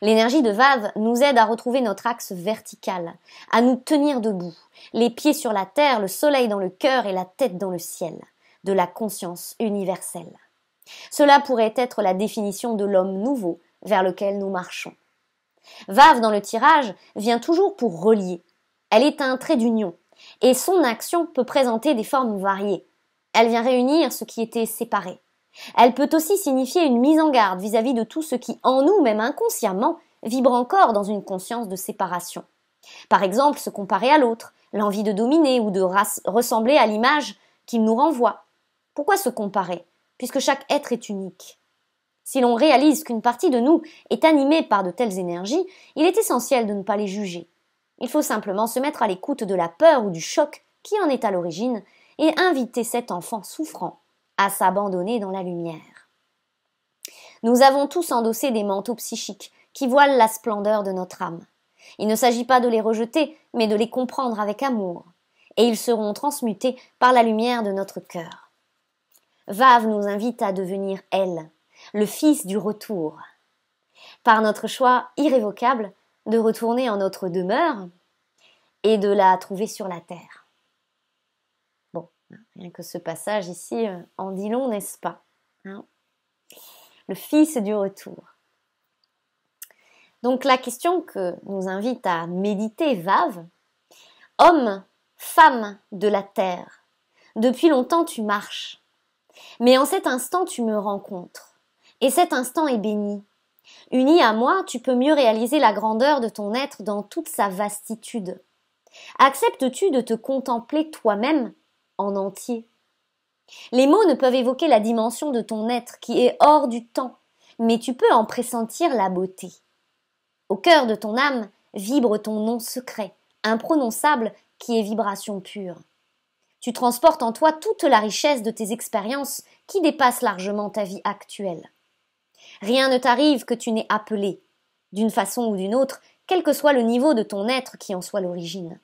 L'énergie de Vave nous aide à retrouver notre axe vertical, à nous tenir debout, les pieds sur la terre, le soleil dans le cœur et la tête dans le ciel, de la conscience universelle. Cela pourrait être la définition de l'homme nouveau vers lequel nous marchons. Vave dans le tirage vient toujours pour relier. Elle est un trait d'union, et son action peut présenter des formes variées. Elle vient réunir ce qui était séparé. Elle peut aussi signifier une mise en garde vis-à-vis -vis de tout ce qui, en nous, même inconsciemment, vibre encore dans une conscience de séparation. Par exemple, se comparer à l'autre, l'envie de dominer ou de ressembler à l'image qu'il nous renvoie. Pourquoi se comparer Puisque chaque être est unique. Si l'on réalise qu'une partie de nous est animée par de telles énergies, il est essentiel de ne pas les juger. Il faut simplement se mettre à l'écoute de la peur ou du choc qui en est à l'origine et inviter cet enfant souffrant à s'abandonner dans la lumière. Nous avons tous endossé des manteaux psychiques qui voilent la splendeur de notre âme. Il ne s'agit pas de les rejeter, mais de les comprendre avec amour, et ils seront transmutés par la lumière de notre cœur. Vave nous invite à devenir elle, le Fils du retour. Par notre choix irrévocable de retourner en notre demeure et de la trouver sur la terre. Bon, rien que ce passage ici euh, en dit long, n'est-ce pas hein Le Fils du retour. Donc la question que nous invite à méditer Vave, homme, femme de la terre, depuis longtemps tu marches, mais en cet instant tu me rencontres. Et cet instant est béni. Uni à moi, tu peux mieux réaliser la grandeur de ton être dans toute sa vastitude. Acceptes-tu de te contempler toi-même en entier Les mots ne peuvent évoquer la dimension de ton être qui est hors du temps, mais tu peux en pressentir la beauté. Au cœur de ton âme vibre ton nom secret, imprononçable, qui est vibration pure. Tu transportes en toi toute la richesse de tes expériences qui dépasse largement ta vie actuelle. Rien ne t'arrive que tu n'aies appelé, d'une façon ou d'une autre, quel que soit le niveau de ton être qui en soit l'origine.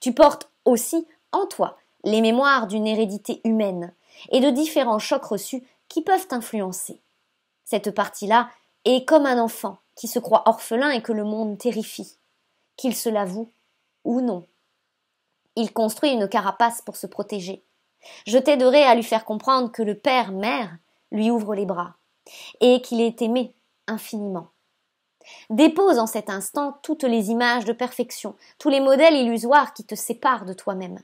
Tu portes aussi en toi les mémoires d'une hérédité humaine et de différents chocs reçus qui peuvent t'influencer. Cette partie-là est comme un enfant qui se croit orphelin et que le monde terrifie, qu'il se l'avoue ou non. Il construit une carapace pour se protéger. Je t'aiderai à lui faire comprendre que le père-mère lui ouvre les bras, et qu'il est aimé infiniment. Dépose en cet instant toutes les images de perfection, tous les modèles illusoires qui te séparent de toi-même.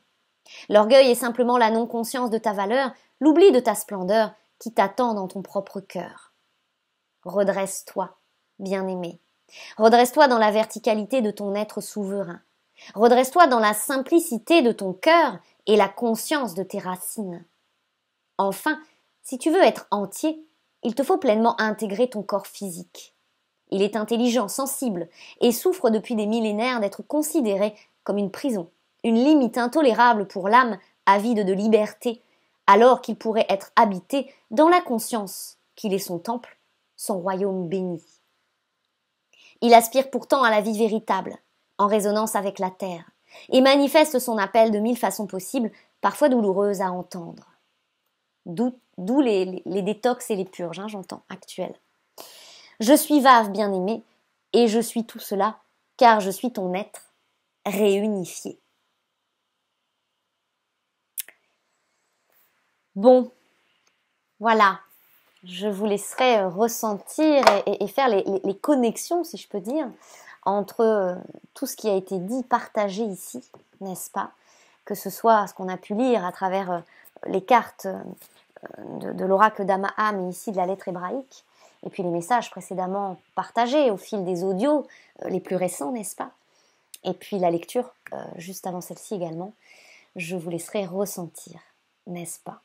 L'orgueil est simplement la non-conscience de ta valeur, l'oubli de ta splendeur qui t'attend dans ton propre cœur. Redresse-toi, bien-aimé. Redresse-toi dans la verticalité de ton être souverain. Redresse-toi dans la simplicité de ton cœur et la conscience de tes racines. Enfin, si tu veux être entier, il te faut pleinement intégrer ton corps physique. Il est intelligent, sensible, et souffre depuis des millénaires d'être considéré comme une prison, une limite intolérable pour l'âme avide de liberté, alors qu'il pourrait être habité dans la conscience qu'il est son temple, son royaume béni. Il aspire pourtant à la vie véritable, en résonance avec la terre, et manifeste son appel de mille façons possibles, parfois douloureuses à entendre. D'où les, détox et les purges, hein, j'entends, actuelles. Je suis Vave, bien-aimé, et je suis tout cela, car je suis ton être réunifié. Bon, voilà, je vous laisserai euh, ressentir et, faire les, connexions, si je peux dire, entre euh, tout ce qui a été dit, partagé ici, n'est-ce pas Que ce soit ce qu'on a pu lire à travers euh, les cartes euh, de, l'oracle d'Ama'am et ici de la lettre hébraïque, et puis les messages précédemment partagés au fil des audios euh, les plus récents, n'est-ce pas Et puis la lecture, euh, juste avant celle-ci également, je vous laisserai ressentir, n'est-ce pas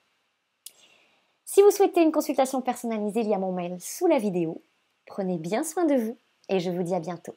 Si vous souhaitez une consultation personnalisée, il y mon mail sous la vidéo. Prenez bien soin de vous et je vous dis à bientôt.